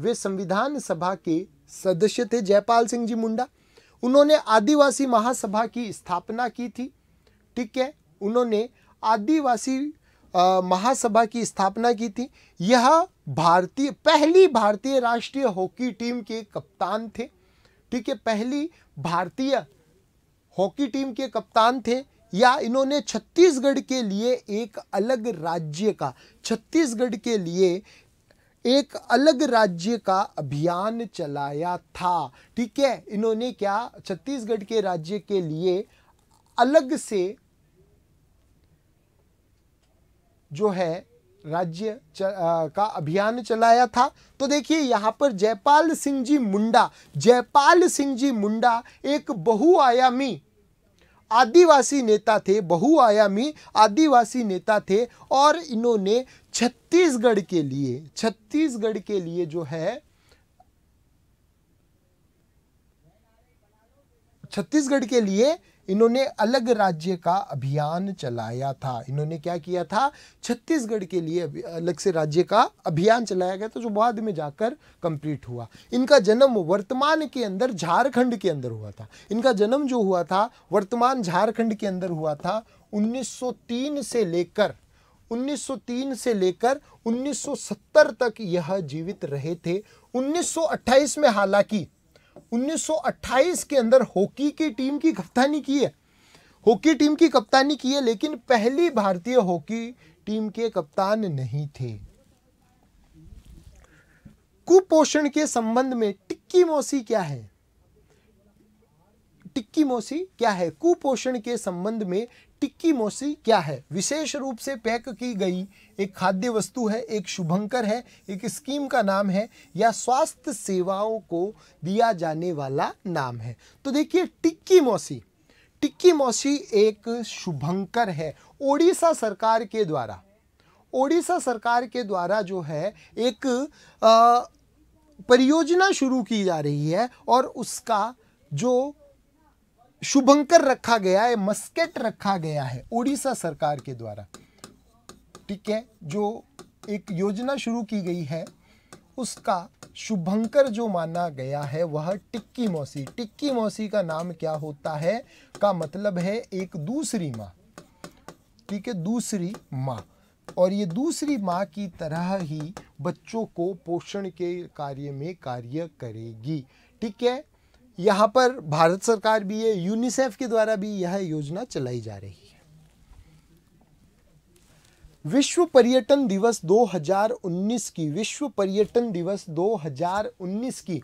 वे संविधान सभा के सदस्य थे जयपाल सिंह जी मुंडा उन्होंने आदिवासी महासभा की स्थापना की थी ठीक है उन्होंने आदिवासी महासभा की स्थापना की थी यह भारतीय पहली भारतीय राष्ट्रीय हॉकी टीम के कप्तान थे ठीक है पहली भारतीय हॉकी टीम के कप्तान थे या इन्होंने छत्तीसगढ़ के लिए एक अलग राज्य का छत्तीसगढ़ के लिए एक अलग राज्य का अभियान चलाया था ठीक है इन्होंने क्या छत्तीसगढ़ के राज्य के लिए अलग से जो है राज्य का अभियान चलाया था तो देखिए यहाँ पर जयपाल सिंह जी मुंडा जयपाल सिंह जी मुंडा एक बहुआयामी आदिवासी नेता थे बहुआयामी आदिवासी नेता थे और इन्होंने छत्तीसगढ़ के लिए छत्तीसगढ़ के लिए जो है छत्तीसगढ़ के लिए इन्होंने अलग राज्य का अभियान चलाया था इन्होंने क्या किया था छत्तीसगढ़ के लिए अलग से राज्य का अभियान चलाया गया था जो बाद में जाकर कंप्लीट हुआ इनका जन्म वर्तमान के अंदर झारखंड के अंदर हुआ था इनका जन्म जो हुआ था वर्तमान झारखंड के अंदर हुआ था 1903 से लेकर 1903 से लेकर 1970 तक यह जीवित रहे थे 1928 में हालांकि 1928 के अंदर हॉकी की टीम की कप्तानी की है हॉकी टीम की कप्तानी की है लेकिन पहली भारतीय हॉकी टीम के कप्तान नहीं थे कुपोषण के संबंध में टिक्की मौसी क्या है टिक्की मौसी क्या है कुपोषण के संबंध में टिक्की मौसी क्या है विशेष रूप से पैक की गई एक खाद्य वस्तु है एक शुभंकर है एक स्कीम का नाम है या स्वास्थ्य सेवाओं को दिया जाने वाला नाम है तो देखिए टिक्की मौसी टिक्की मौसी एक शुभंकर है ओडिशा सरकार के द्वारा ओडिशा सरकार के द्वारा जो है एक आ, परियोजना शुरू की जा रही है और उसका जो शुभंकर रखा गया है मस्केट रखा गया है उड़ीसा सरकार के द्वारा ठीक है जो एक योजना शुरू की गई है उसका शुभंकर जो माना गया है वह टिक्की मौसी टिक्की मौसी का नाम क्या होता है का मतलब है एक दूसरी माँ ठीक है दूसरी माँ और ये दूसरी माँ की तरह ही बच्चों को पोषण के कार्य में कार्य करेगी ठीक है यहाँ पर भारत सरकार भी है यूनिसेफ के द्वारा भी यह योजना चलाई जा रही है विश्व पर्यटन दिवस 2019 की विश्व पर्यटन दिवस 2019 की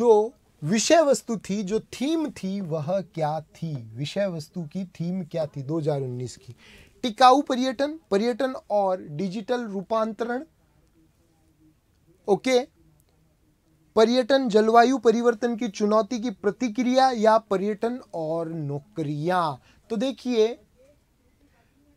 जो विषय वस्तु थी जो थीम थी वह क्या थी विषय वस्तु की थीम क्या थी 2019 की टिकाऊ पर्यटन पर्यटन और डिजिटल रूपांतरण ओके okay, पर्यटन जलवायु परिवर्तन की चुनौती की प्रतिक्रिया या पर्यटन और नौकरियां तो देखिए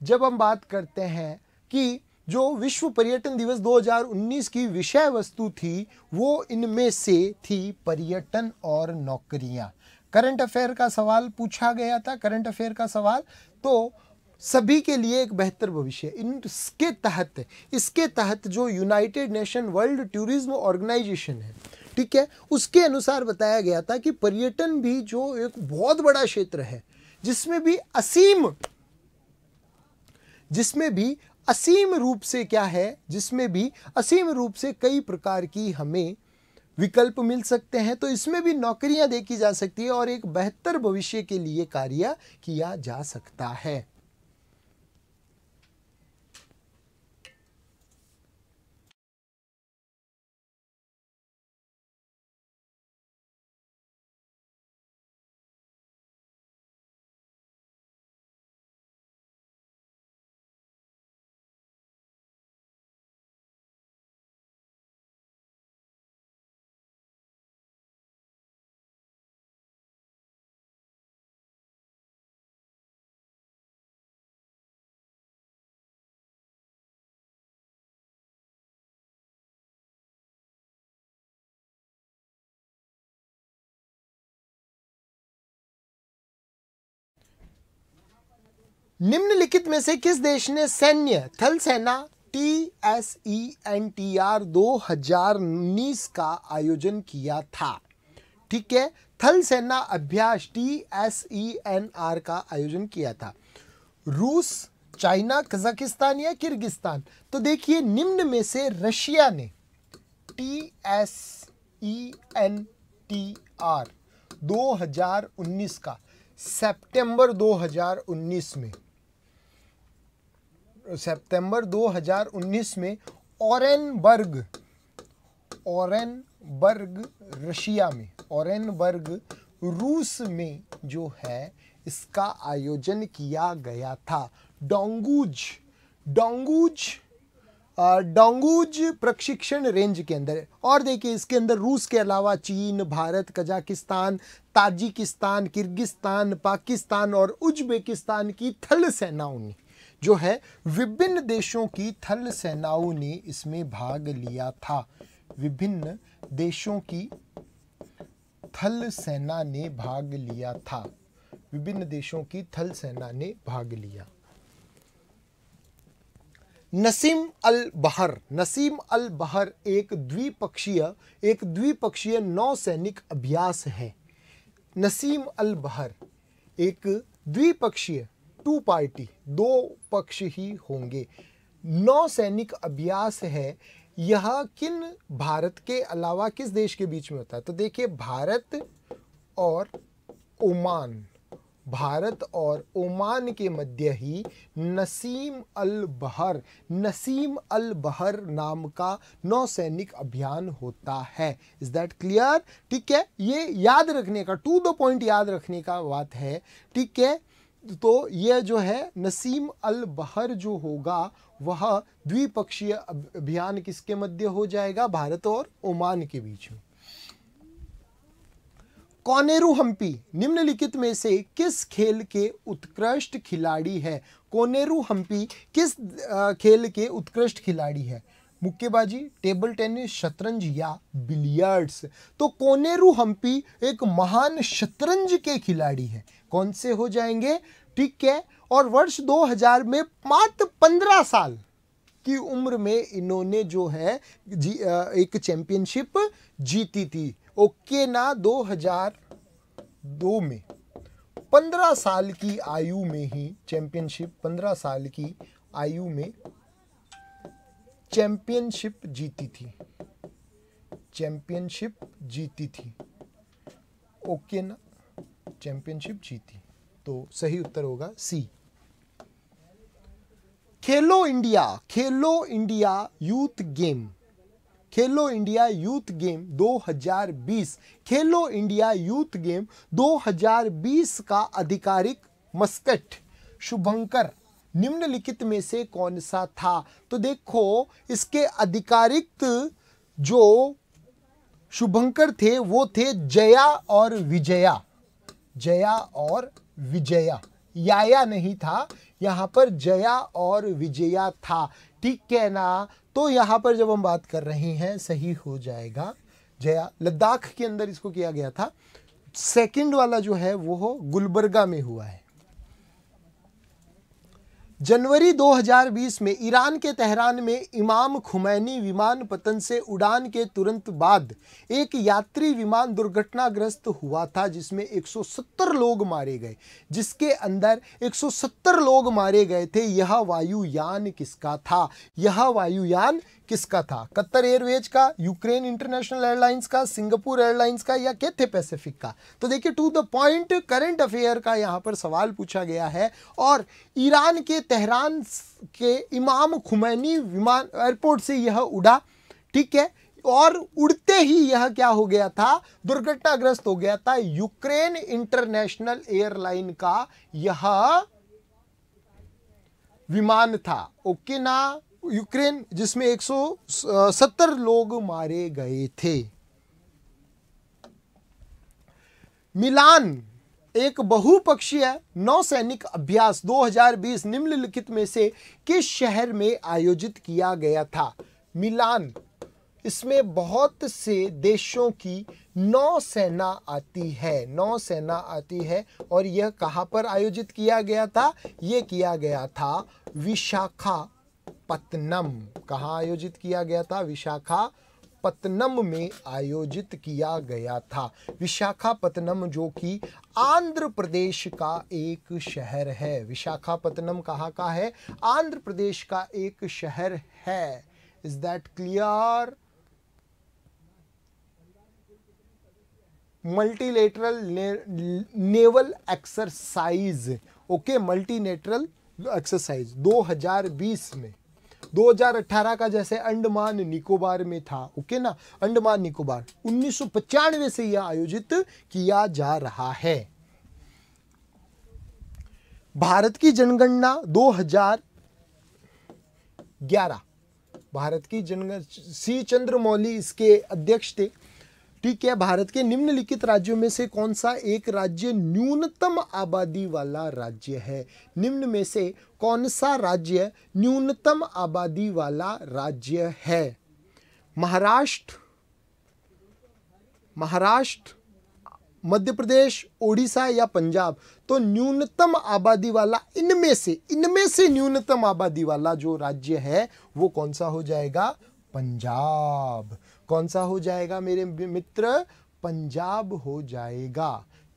जब हम बात करते हैं कि जो विश्व पर्यटन दिवस 2019 की विषय वस्तु थी वो इनमें से थी पर्यटन और नौकरियां करंट अफेयर का सवाल पूछा गया था करंट अफेयर का सवाल तो सभी के लिए एक बेहतर भविष्य इनके तहत इसके तहत जो united nation world tourism organisation है ठीक है उसके अनुसार बताया गया था कि पर्यटन भी जो एक बहुत बड़ा क्षेत्र है जिसमें भी असीम जिसमें भी असीम रूप से क्या है जिसमें भी असीम रूप से कई प्रकार की हमें विकल्प मिल सकते हैं तो इसमें भी नौकरियां देखी जा सकती है और एक बेहतर भविष्य के लिए कार्य किया जा सकता है निम्नलिखित में से किस देश ने सैन्य थल सेना T S E N T R दो हजार उन्नीस का आयोजन किया था ठीक है थल सेना अभ्यास T S E N R का आयोजन किया था रूस चाइना कजाकिस्तान या किर्गिस्तान तो देखिए निम्न में से रशिया ने T S E N T R 2019 का सितंबर 2019 में सितंबर 2019 में ओरेनबर्ग ओरेनबर्ग रशिया में ओरेनबर्ग रूस में जो है इसका आयोजन किया गया था डोंगूज डोंगूज डोंगूज प्रशिक्षण रेंज के अंदर और देखिए इसके अंदर रूस के अलावा चीन Bharat Kazakhstan Tajikistan Kyrgyzstan Pakistan और उज्बेकिस्तान की थल सेनाओं ने जो है विभिन्न देशों की थल सेनाओं ने इसमें भाग लिया था विभिन्न देशों की थल सेना ने भाग लिया था विभिन्न देशों की थल सेना ने भाग लिया नसीम अल बहर नसीम अल बहर एक द्विपक्षीय एक द्विपक्षीय नौसैनिक अभ्यास है नसीम अल बहर एक द्विपक्षीय टू पार्टी दो पक्ष ही होंगे नौ सैनिक अभ्यास है यह किन भारत के अलावा किस देश के बीच में होता है तो देखिए भारत और ओमान भारत और ओमान के मध्य ही नसीम अल बहर नसीम अल बहर नाम का नौसैनिक अभियान होता है इज दैट क्लियर ठीक है ये याद रखने का टू द पॉइंट याद रखने का बात है ठीक है तो ये जो है नसीम अल बहर जो होगा वह द्विपक्षीय अभियान किसके मध्य हो जाएगा भारत और ओमान के बीच में कोनेरू हम्पी निम्नलिखित में से किस खेल के उत्कृष्ट खिलाड़ी है कोनेरू हम्पी किस खेल के उत्कृष्ट खिलाड़ी है मुक्केबाजी टेबल टेनिस शतरंज या बिलियर्ड्स तो कोनेरू हम्पी एक महान शतरंज के खिलाड़ी है कौन से हो जाएंगे ठीक है और वर्ष 2000 में मात्र 15 साल की उम्र में इन्होंने जो है जी, एक चैंपियनशिप जीती थी ओके ना 2002 में 15 साल की आयु में ही चैंपियनशिप 15 साल की आयु में चैंपियनशिप जीती थी चैंपियनशिप जीती थी ओके ना चैंपियनशिप जीती तो सही उत्तर होगा सी Khelo India Khelo India youth game Khelo India youth game 2020 Khelo India youth game 2020 का आधिकारिक मस्कट शुभंकर निम्नलिखित में से कौन सा था तो देखो इसके आधिकारिक जो शुभंकर थे वो थे जया और विजया जया और विजया याया नहीं था यहाँ पर जया और विजया था ठीक है ना तो यहाँ पर जब हम बात कर रहे हैं सही हो जाएगा जया लद्दाख के अंदर इसको किया गया था सेकंड वाला जो है वो गुलबर्गा में हुआ है जनवरी 2020 में ईरान के तेहरान में इमाम खुमैनी विमान पतन से उड़ान के तुरंत बाद एक यात्री विमान दुर्घटनाग्रस्त हुआ था जिसमें 170 लोग मारे गए जिसके अंदर 170 लोग मारे गए थे यह वायुयान किसका था यह वायुयान किसका था कत्तर एयरवेज का यूक्रेन इंटरनेशनल एयरलाइंस का सिंगापुर एयरलाइंस का या कैथे पैसिफिक का तो देखिए to the point current affair का यहाँ पर सवाल पूछा गया है और ईरान के तेहरान के इमाम खुमैनी विमान एयरपोर्ट से यह उड़ा ठीक है और उड़ते ही यह क्या हो गया था दुर्घटनाग्रस्त हो गया था यूक्रेन इंटरनेशनल एयरलाइन का यह विमान था ओके ना यूक्रेन जिसमें 170 लोग मारे गए थे मिलान एक बहुपक्षीय नौसैनिक अभ्यास 2020 निम्नलिखित में से किस शहर में आयोजित किया गया था मिलान इसमें बहुत से देशों की नौसेना आती है नौसेना आती है और यह कहाँ पर आयोजित किया गया था यह किया गया था विशाखा पत्नम कहाँ आयोजित किया गया था विशाखा पत्नम में आयोजित किया गया था विशाखापत्तनम जो कि आंध्र प्रदेश का एक शहर है विशाखापत्तनम कहाँ का है आंध्र प्रदेश का एक शहर है is that clear multilateral naval exercise okay multilateral exercise 2020 में 2018 का जैसे अंडमान निकोबार में था ओके ना अंडमान निकोबार उन्नीस से यह आयोजित किया जा रहा है भारत की जनगणना 2011 भारत की जनगणना सी चंद्रमौली इसके अध्यक्ष थे ठीक है भारत के निम्नलिखित राज्यों में से कौन सा एक राज्य न्यूनतम आबादी वाला राज्य है निम्न में से कौन सा राज्य न्यूनतम आबादी वाला राज्य है महाराष्ट्र महाराष्ट्र मध्य प्रदेश ओडिशा या पंजाब तो न्यूनतम आबादी वाला इनमें से इनमें से न्यूनतम आबादी वाला जो राज्य है वो कौन सा हो जाएगा पंजाब कौन सा हो जाएगा मेरे मित्र पंजाब हो जाएगा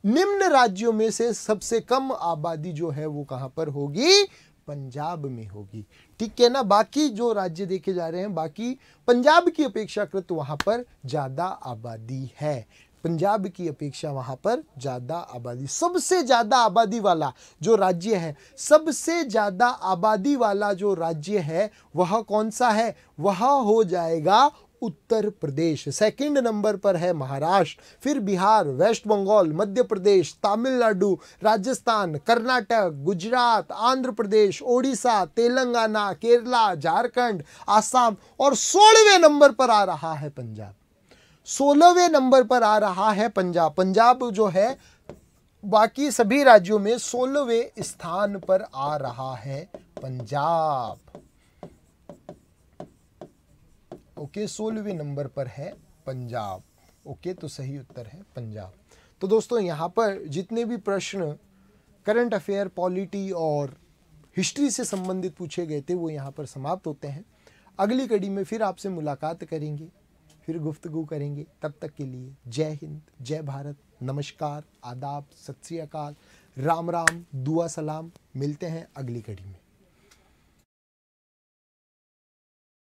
निम्न राज्यों में से सबसे कम आबादी जो है वो कहां पर होगी पंजाब में होगी ठीक है ना बाकी जो राज्य देखे जा रहे हैं बाकी पंजाब की अपेक्षाकृत वहां पर ज्यादा आबादी है पंजाब की अपेक्षा वहां पर ज्यादा आबादी सबसे ज्यादा आबादी वाला जो राज्य है सबसे ज्यादा आबादी वाला जो राज्य है वह कौन सा है वह हो जाएगा उत्तर प्रदेश सेकंड नंबर पर है महाराष्ट्र फिर बिहार वेस्ट बंगाल मध्य प्रदेश तमिलनाडु राजस्थान कर्नाटक गुजरात आंध्र प्रदेश ओडिशा तेलंगाना केरला झारखंड आसाम और सोलहवें नंबर पर आ रहा है पंजाब सोलहवें नंबर पर आ रहा है पंजाब पंजाब जो है बाकी सभी राज्यों में सोलहवें स्थान पर आ रहा है पंजाब ओके सोलहवें नंबर पर है पंजाब ओके तो सही उत्तर है पंजाब तो दोस्तों यहाँ पर जितने भी प्रश्न करंट अफेयर पॉलिटी और हिस्ट्री से संबंधित पूछे गए थे वो यहाँ पर समाप्त होते हैं अगली कड़ी में फिर आपसे मुलाकात करेंगे फिर गुफ्तगु करेंगे तब तक के लिए जय हिंद जय भारत नमस्कार आदाब सत श्री अकाल राम राम दुआ सलाम मिलते हैं अगली कड़ी में